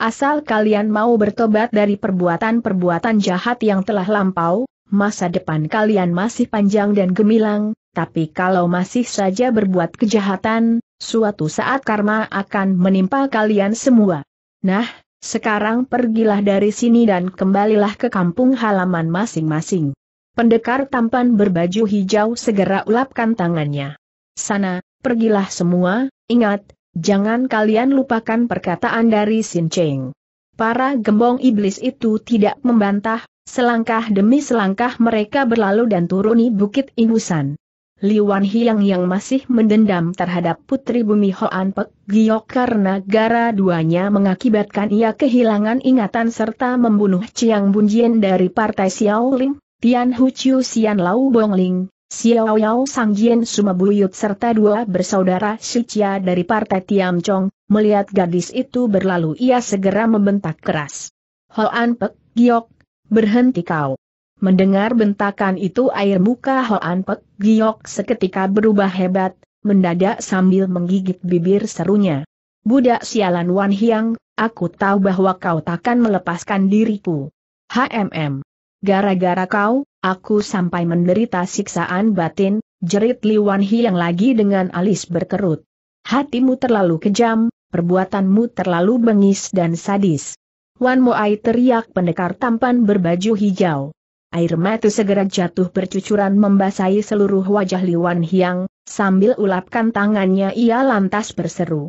asal kalian mau bertobat dari perbuatan-perbuatan jahat yang telah lampau, masa depan kalian masih panjang dan gemilang, tapi kalau masih saja berbuat kejahatan, suatu saat karma akan menimpa kalian semua. Nah, sekarang pergilah dari sini dan kembalilah ke kampung halaman masing-masing. Pendekar tampan berbaju hijau segera ulapkan tangannya. Sana, pergilah semua, ingat, jangan kalian lupakan perkataan dari Sin Cheng. Para gembong iblis itu tidak membantah, selangkah demi selangkah mereka berlalu dan turuni bukit ingusan. Wan Hiang yang masih mendendam terhadap putri bumi Hoan Pek Giok karena gara duanya mengakibatkan ia kehilangan ingatan serta membunuh Chiang Bunjian dari partai Xiao Ling, Tian Hu Chiu Sian Lau Bongling, Xiao Yao Sang Jian Sumabuyut serta dua bersaudara Xicia dari partai Tiam Chong, melihat gadis itu berlalu ia segera membentak keras. Hoan Pek, Giok, berhenti kau. Mendengar bentakan itu air muka Hoan Pek, Giok seketika berubah hebat, mendadak sambil menggigit bibir serunya. Budak sialan Wan Hiang, aku tahu bahwa kau takkan melepaskan diriku. HMM. Gara-gara kau, aku sampai menderita siksaan batin, jerit Li Wanhi yang lagi dengan alis berkerut. Hatimu terlalu kejam, perbuatanmu terlalu bengis dan sadis. Wan Moai teriak pendekar tampan berbaju hijau. Air mata segera jatuh bercucuran membasahi seluruh wajah Li Wanhi Hiang, sambil ulapkan tangannya ia lantas berseru.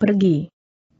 Pergi!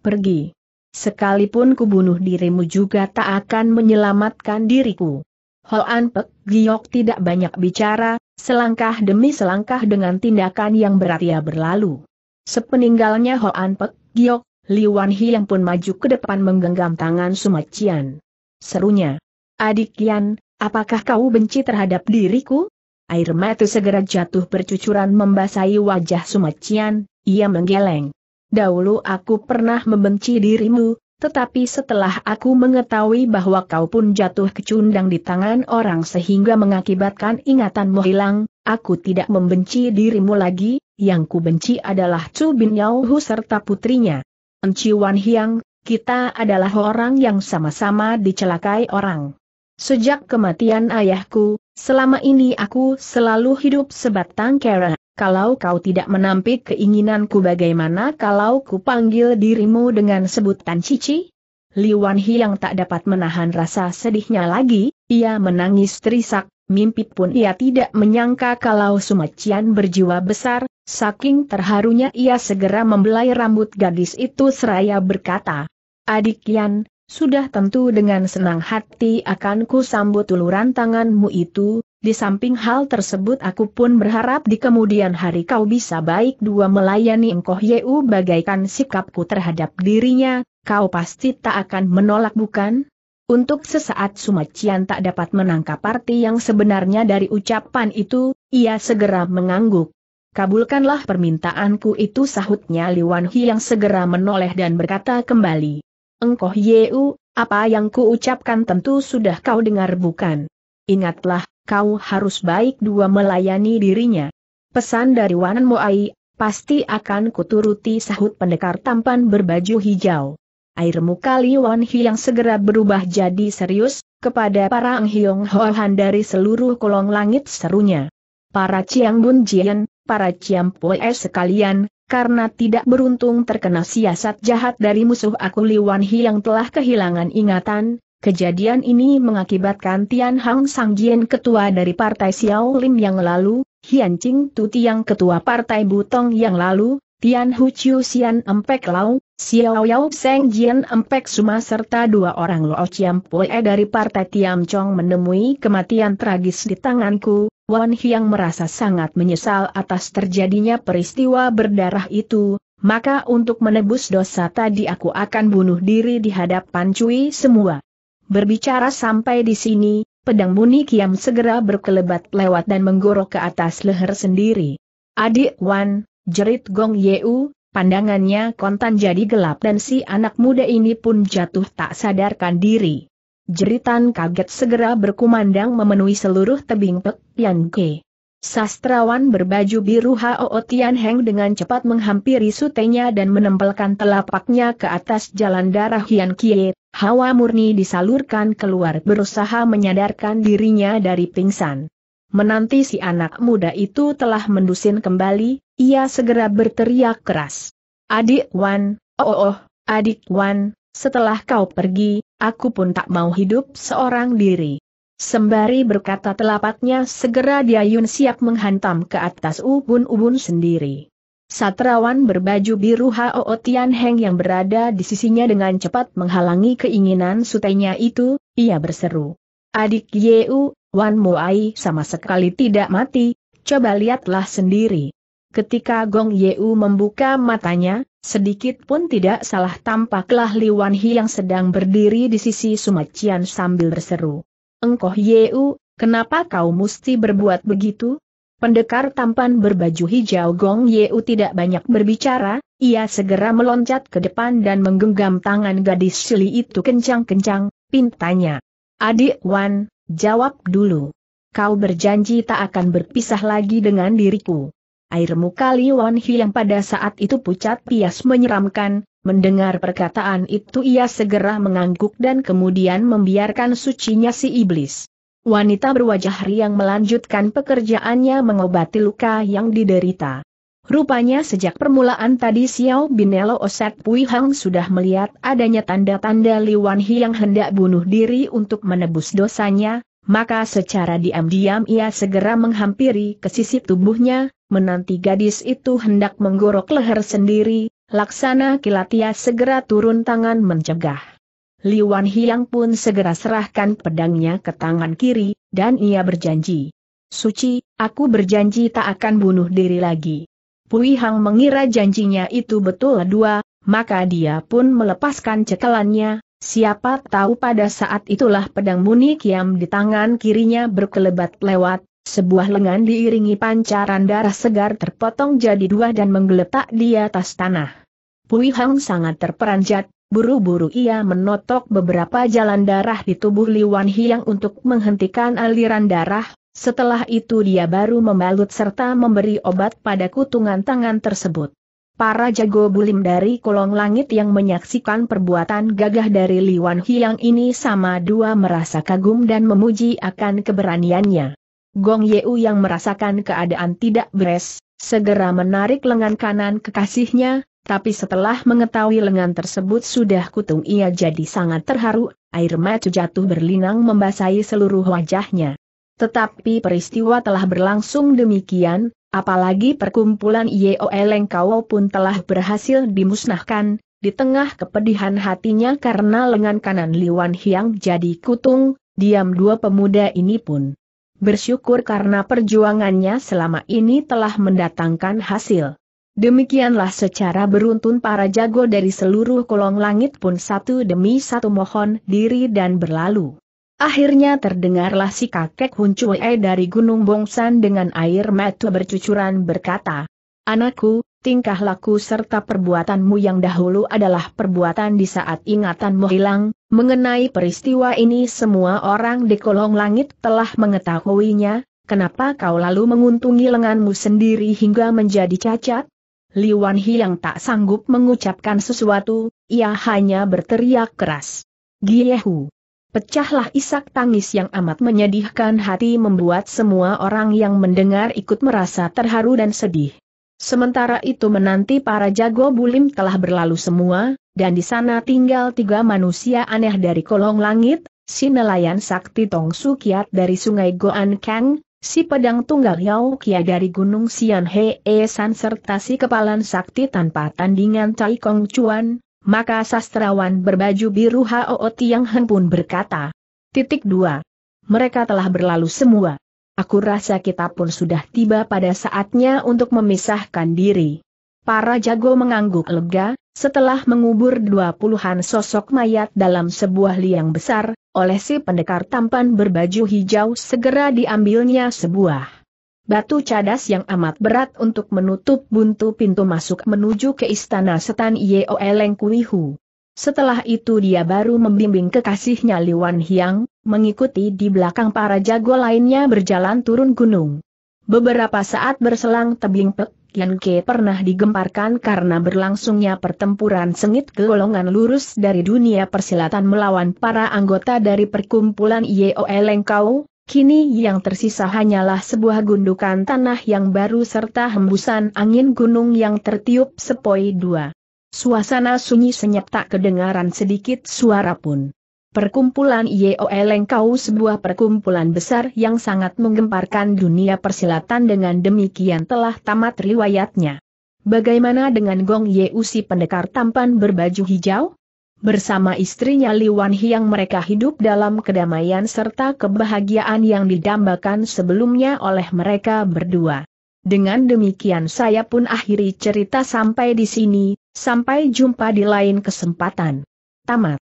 Pergi! Sekalipun kubunuh dirimu juga tak akan menyelamatkan diriku. Hoan Pek Giok tidak banyak bicara, selangkah demi selangkah dengan tindakan yang berat ia berlalu. Sepeninggalnya Hoan Pek Giok, Wanhi yang pun maju ke depan menggenggam tangan Sumacian. Serunya, Adik Yan, apakah kau benci terhadap diriku? Air mata segera jatuh bercucuran membasahi wajah Sumacian, ia menggeleng. Dahulu aku pernah membenci dirimu, tetapi setelah aku mengetahui bahwa kau pun jatuh kecundang di tangan orang sehingga mengakibatkan ingatanmu hilang, aku tidak membenci dirimu lagi, yang ku benci adalah Chu Bin Yao Hu serta putrinya. Enci Wan Hiang, kita adalah orang yang sama-sama dicelakai orang. Sejak kematian ayahku, selama ini aku selalu hidup sebatang kera kalau kau tidak menampik keinginanku bagaimana kalau ku panggil dirimu dengan sebutan Cici? Li Hi yang tak dapat menahan rasa sedihnya lagi, ia menangis terisak, mimpi pun ia tidak menyangka kalau Sumacian berjiwa besar, saking terharunya ia segera membelai rambut gadis itu seraya berkata, Adik Yan, sudah tentu dengan senang hati akan ku sambut uluran tanganmu itu, di samping hal tersebut aku pun berharap di kemudian hari kau bisa baik dua melayani engkoh Yeu bagaikan sikapku terhadap dirinya, kau pasti tak akan menolak bukan? Untuk sesaat Sumacian tak dapat menangkap arti yang sebenarnya dari ucapan itu, ia segera mengangguk. Kabulkanlah permintaanku itu sahutnya Li Hi yang segera menoleh dan berkata kembali. Engkoh Yeu, apa yang kuucapkan tentu sudah kau dengar bukan? Ingatlah, kau harus baik dua melayani dirinya. Pesan dari Wanan Moai, pasti akan kuturuti sahut pendekar tampan berbaju hijau. Air muka Li Wan yang segera berubah jadi serius, kepada para Ang Hiong Hohan dari seluruh kolong langit serunya. Para Chiang Bun Jian, para Chiam Poe sekalian, karena tidak beruntung terkena siasat jahat dari musuh aku Li Wan yang telah kehilangan ingatan, Kejadian ini mengakibatkan Tian Hang Sang Jien ketua dari Partai Xiao Lim yang lalu, Hian Ching Tuti yang ketua Partai Butong yang lalu, Tian Hu Chiu Xian Empek Lau, Xiao Yao Seng Jian Empek Suma serta dua orang Luo Chiam Pue dari Partai Tiam Chong menemui kematian tragis di tanganku, Wan Hiang merasa sangat menyesal atas terjadinya peristiwa berdarah itu, maka untuk menebus dosa tadi aku akan bunuh diri di hadapan cuy semua. Berbicara sampai di sini, pedang Muni Kiam segera berkelebat lewat dan menggorok ke atas leher sendiri. Adik Wan, jerit Gong Yeu, pandangannya kontan jadi gelap dan si anak muda ini pun jatuh tak sadarkan diri. Jeritan kaget segera berkumandang memenuhi seluruh tebing Pek Yan Ke. Sastrawan berbaju biru Hao Tian Heng dengan cepat menghampiri sutenya dan menempelkan telapaknya ke atas jalan darah Hian Kie, Hawa murni disalurkan keluar berusaha menyadarkan dirinya dari pingsan. Menanti si anak muda itu telah mendusin kembali, ia segera berteriak keras. Adik Wan, oh oh, adik Wan, setelah kau pergi, aku pun tak mau hidup seorang diri. Sembari berkata telapaknya segera Diayun siap menghantam ke atas ubun-ubun sendiri. Satrawan berbaju biru Hao Tian Heng yang berada di sisinya dengan cepat menghalangi keinginan sutenya itu, ia berseru. Adik Yeu, Wan Muai sama sekali tidak mati, coba lihatlah sendiri. Ketika Gong Yeu membuka matanya, sedikit pun tidak salah tampaklah Li Wan Hi yang sedang berdiri di sisi Sumacian sambil berseru. Engkoh Yeu, kenapa kau mesti berbuat begitu? Pendekar tampan berbaju hijau Gong Yeu tidak banyak berbicara, ia segera meloncat ke depan dan menggenggam tangan gadis Sili itu kencang-kencang, pintanya. Adik Wan, jawab dulu. Kau berjanji tak akan berpisah lagi dengan diriku. Air muka Li Wan Hi yang pada saat itu pucat pias menyeramkan, mendengar perkataan itu ia segera mengangguk dan kemudian membiarkan sucinya si iblis. Wanita berwajah riang melanjutkan pekerjaannya mengobati luka yang diderita. Rupanya sejak permulaan tadi Xiao Binelo Oset Pui Hang sudah melihat adanya tanda-tanda Wan Hi yang hendak bunuh diri untuk menebus dosanya, maka secara diam-diam ia segera menghampiri ke sisi tubuhnya, menanti gadis itu hendak menggorok leher sendiri, laksana kilat ia segera turun tangan mencegah. Liwan Hiang pun segera serahkan pedangnya ke tangan kiri, dan ia berjanji. Suci, aku berjanji tak akan bunuh diri lagi. Pui Hang mengira janjinya itu betul dua, maka dia pun melepaskan cekelannya, siapa tahu pada saat itulah pedang muni kiam di tangan kirinya berkelebat lewat, sebuah lengan diiringi pancaran darah segar terpotong jadi dua dan menggeletak di atas tanah. Pui Hang sangat terperanjat, Buru-buru ia menotok beberapa jalan darah di tubuh Liwan Hiang untuk menghentikan aliran darah, setelah itu dia baru membalut serta memberi obat pada kutungan tangan tersebut. Para jago bulim dari kolong langit yang menyaksikan perbuatan gagah dari Liwan Hiang ini sama dua merasa kagum dan memuji akan keberaniannya. Gong Yeu yang merasakan keadaan tidak beres, segera menarik lengan kanan kekasihnya, tapi setelah mengetahui lengan tersebut sudah kutung ia jadi sangat terharu, air mata jatuh berlinang membasahi seluruh wajahnya. Tetapi peristiwa telah berlangsung demikian, apalagi perkumpulan Eleng Kau pun telah berhasil dimusnahkan, di tengah kepedihan hatinya karena lengan kanan Liwan Hiang jadi kutung, diam dua pemuda ini pun bersyukur karena perjuangannya selama ini telah mendatangkan hasil. Demikianlah secara beruntun para jago dari seluruh kolong langit pun satu demi satu mohon diri dan berlalu. Akhirnya terdengarlah si kakek Hun dari Gunung Bongsan dengan air mata bercucuran berkata, Anakku, tingkah laku serta perbuatanmu yang dahulu adalah perbuatan di saat ingatanmu hilang, mengenai peristiwa ini semua orang di kolong langit telah mengetahuinya, kenapa kau lalu menguntungi lenganmu sendiri hingga menjadi cacat? Liwan Hi yang tak sanggup mengucapkan sesuatu, ia hanya berteriak keras. Giehu! Pecahlah isak tangis yang amat menyedihkan hati membuat semua orang yang mendengar ikut merasa terharu dan sedih. Sementara itu menanti para jago bulim telah berlalu semua, dan di sana tinggal tiga manusia aneh dari kolong langit, si nelayan sakti Tong Sukiat dari sungai Goan Kang, si pedang tunggal Yao Kia dari Gunung Sian He e San serta si kepalan sakti tanpa tandingan Tai Kong Chuan, maka sastrawan berbaju biru Hao Tiang Heng pun berkata. Titik dua. Mereka telah berlalu semua. Aku rasa kita pun sudah tiba pada saatnya untuk memisahkan diri. Para jago mengangguk lega, setelah mengubur dua puluhan sosok mayat dalam sebuah liang besar, oleh si pendekar tampan berbaju hijau segera diambilnya sebuah batu cadas yang amat berat untuk menutup buntu pintu masuk menuju ke istana setan Yeo Eleng Kuihu. Setelah itu dia baru membimbing kekasihnya Liwan Hiang, mengikuti di belakang para jago lainnya berjalan turun gunung. Beberapa saat berselang tebing Pek Yan Ke pernah digemparkan karena berlangsungnya pertempuran sengit golongan lurus dari dunia persilatan melawan para anggota dari perkumpulan Yeo Lengkau, kini yang tersisa hanyalah sebuah gundukan tanah yang baru serta hembusan angin gunung yang tertiup sepoi dua. Suasana sunyi senyap tak kedengaran sedikit suara pun. Perkumpulan IOL Engkau sebuah perkumpulan besar yang sangat menggemparkan dunia persilatan dengan demikian telah tamat riwayatnya. Bagaimana dengan Gong Yeusi si pendekar tampan berbaju hijau? Bersama istrinya Li Wan Hiang mereka hidup dalam kedamaian serta kebahagiaan yang didambakan sebelumnya oleh mereka berdua. Dengan demikian saya pun akhiri cerita sampai di sini, sampai jumpa di lain kesempatan. Tamat.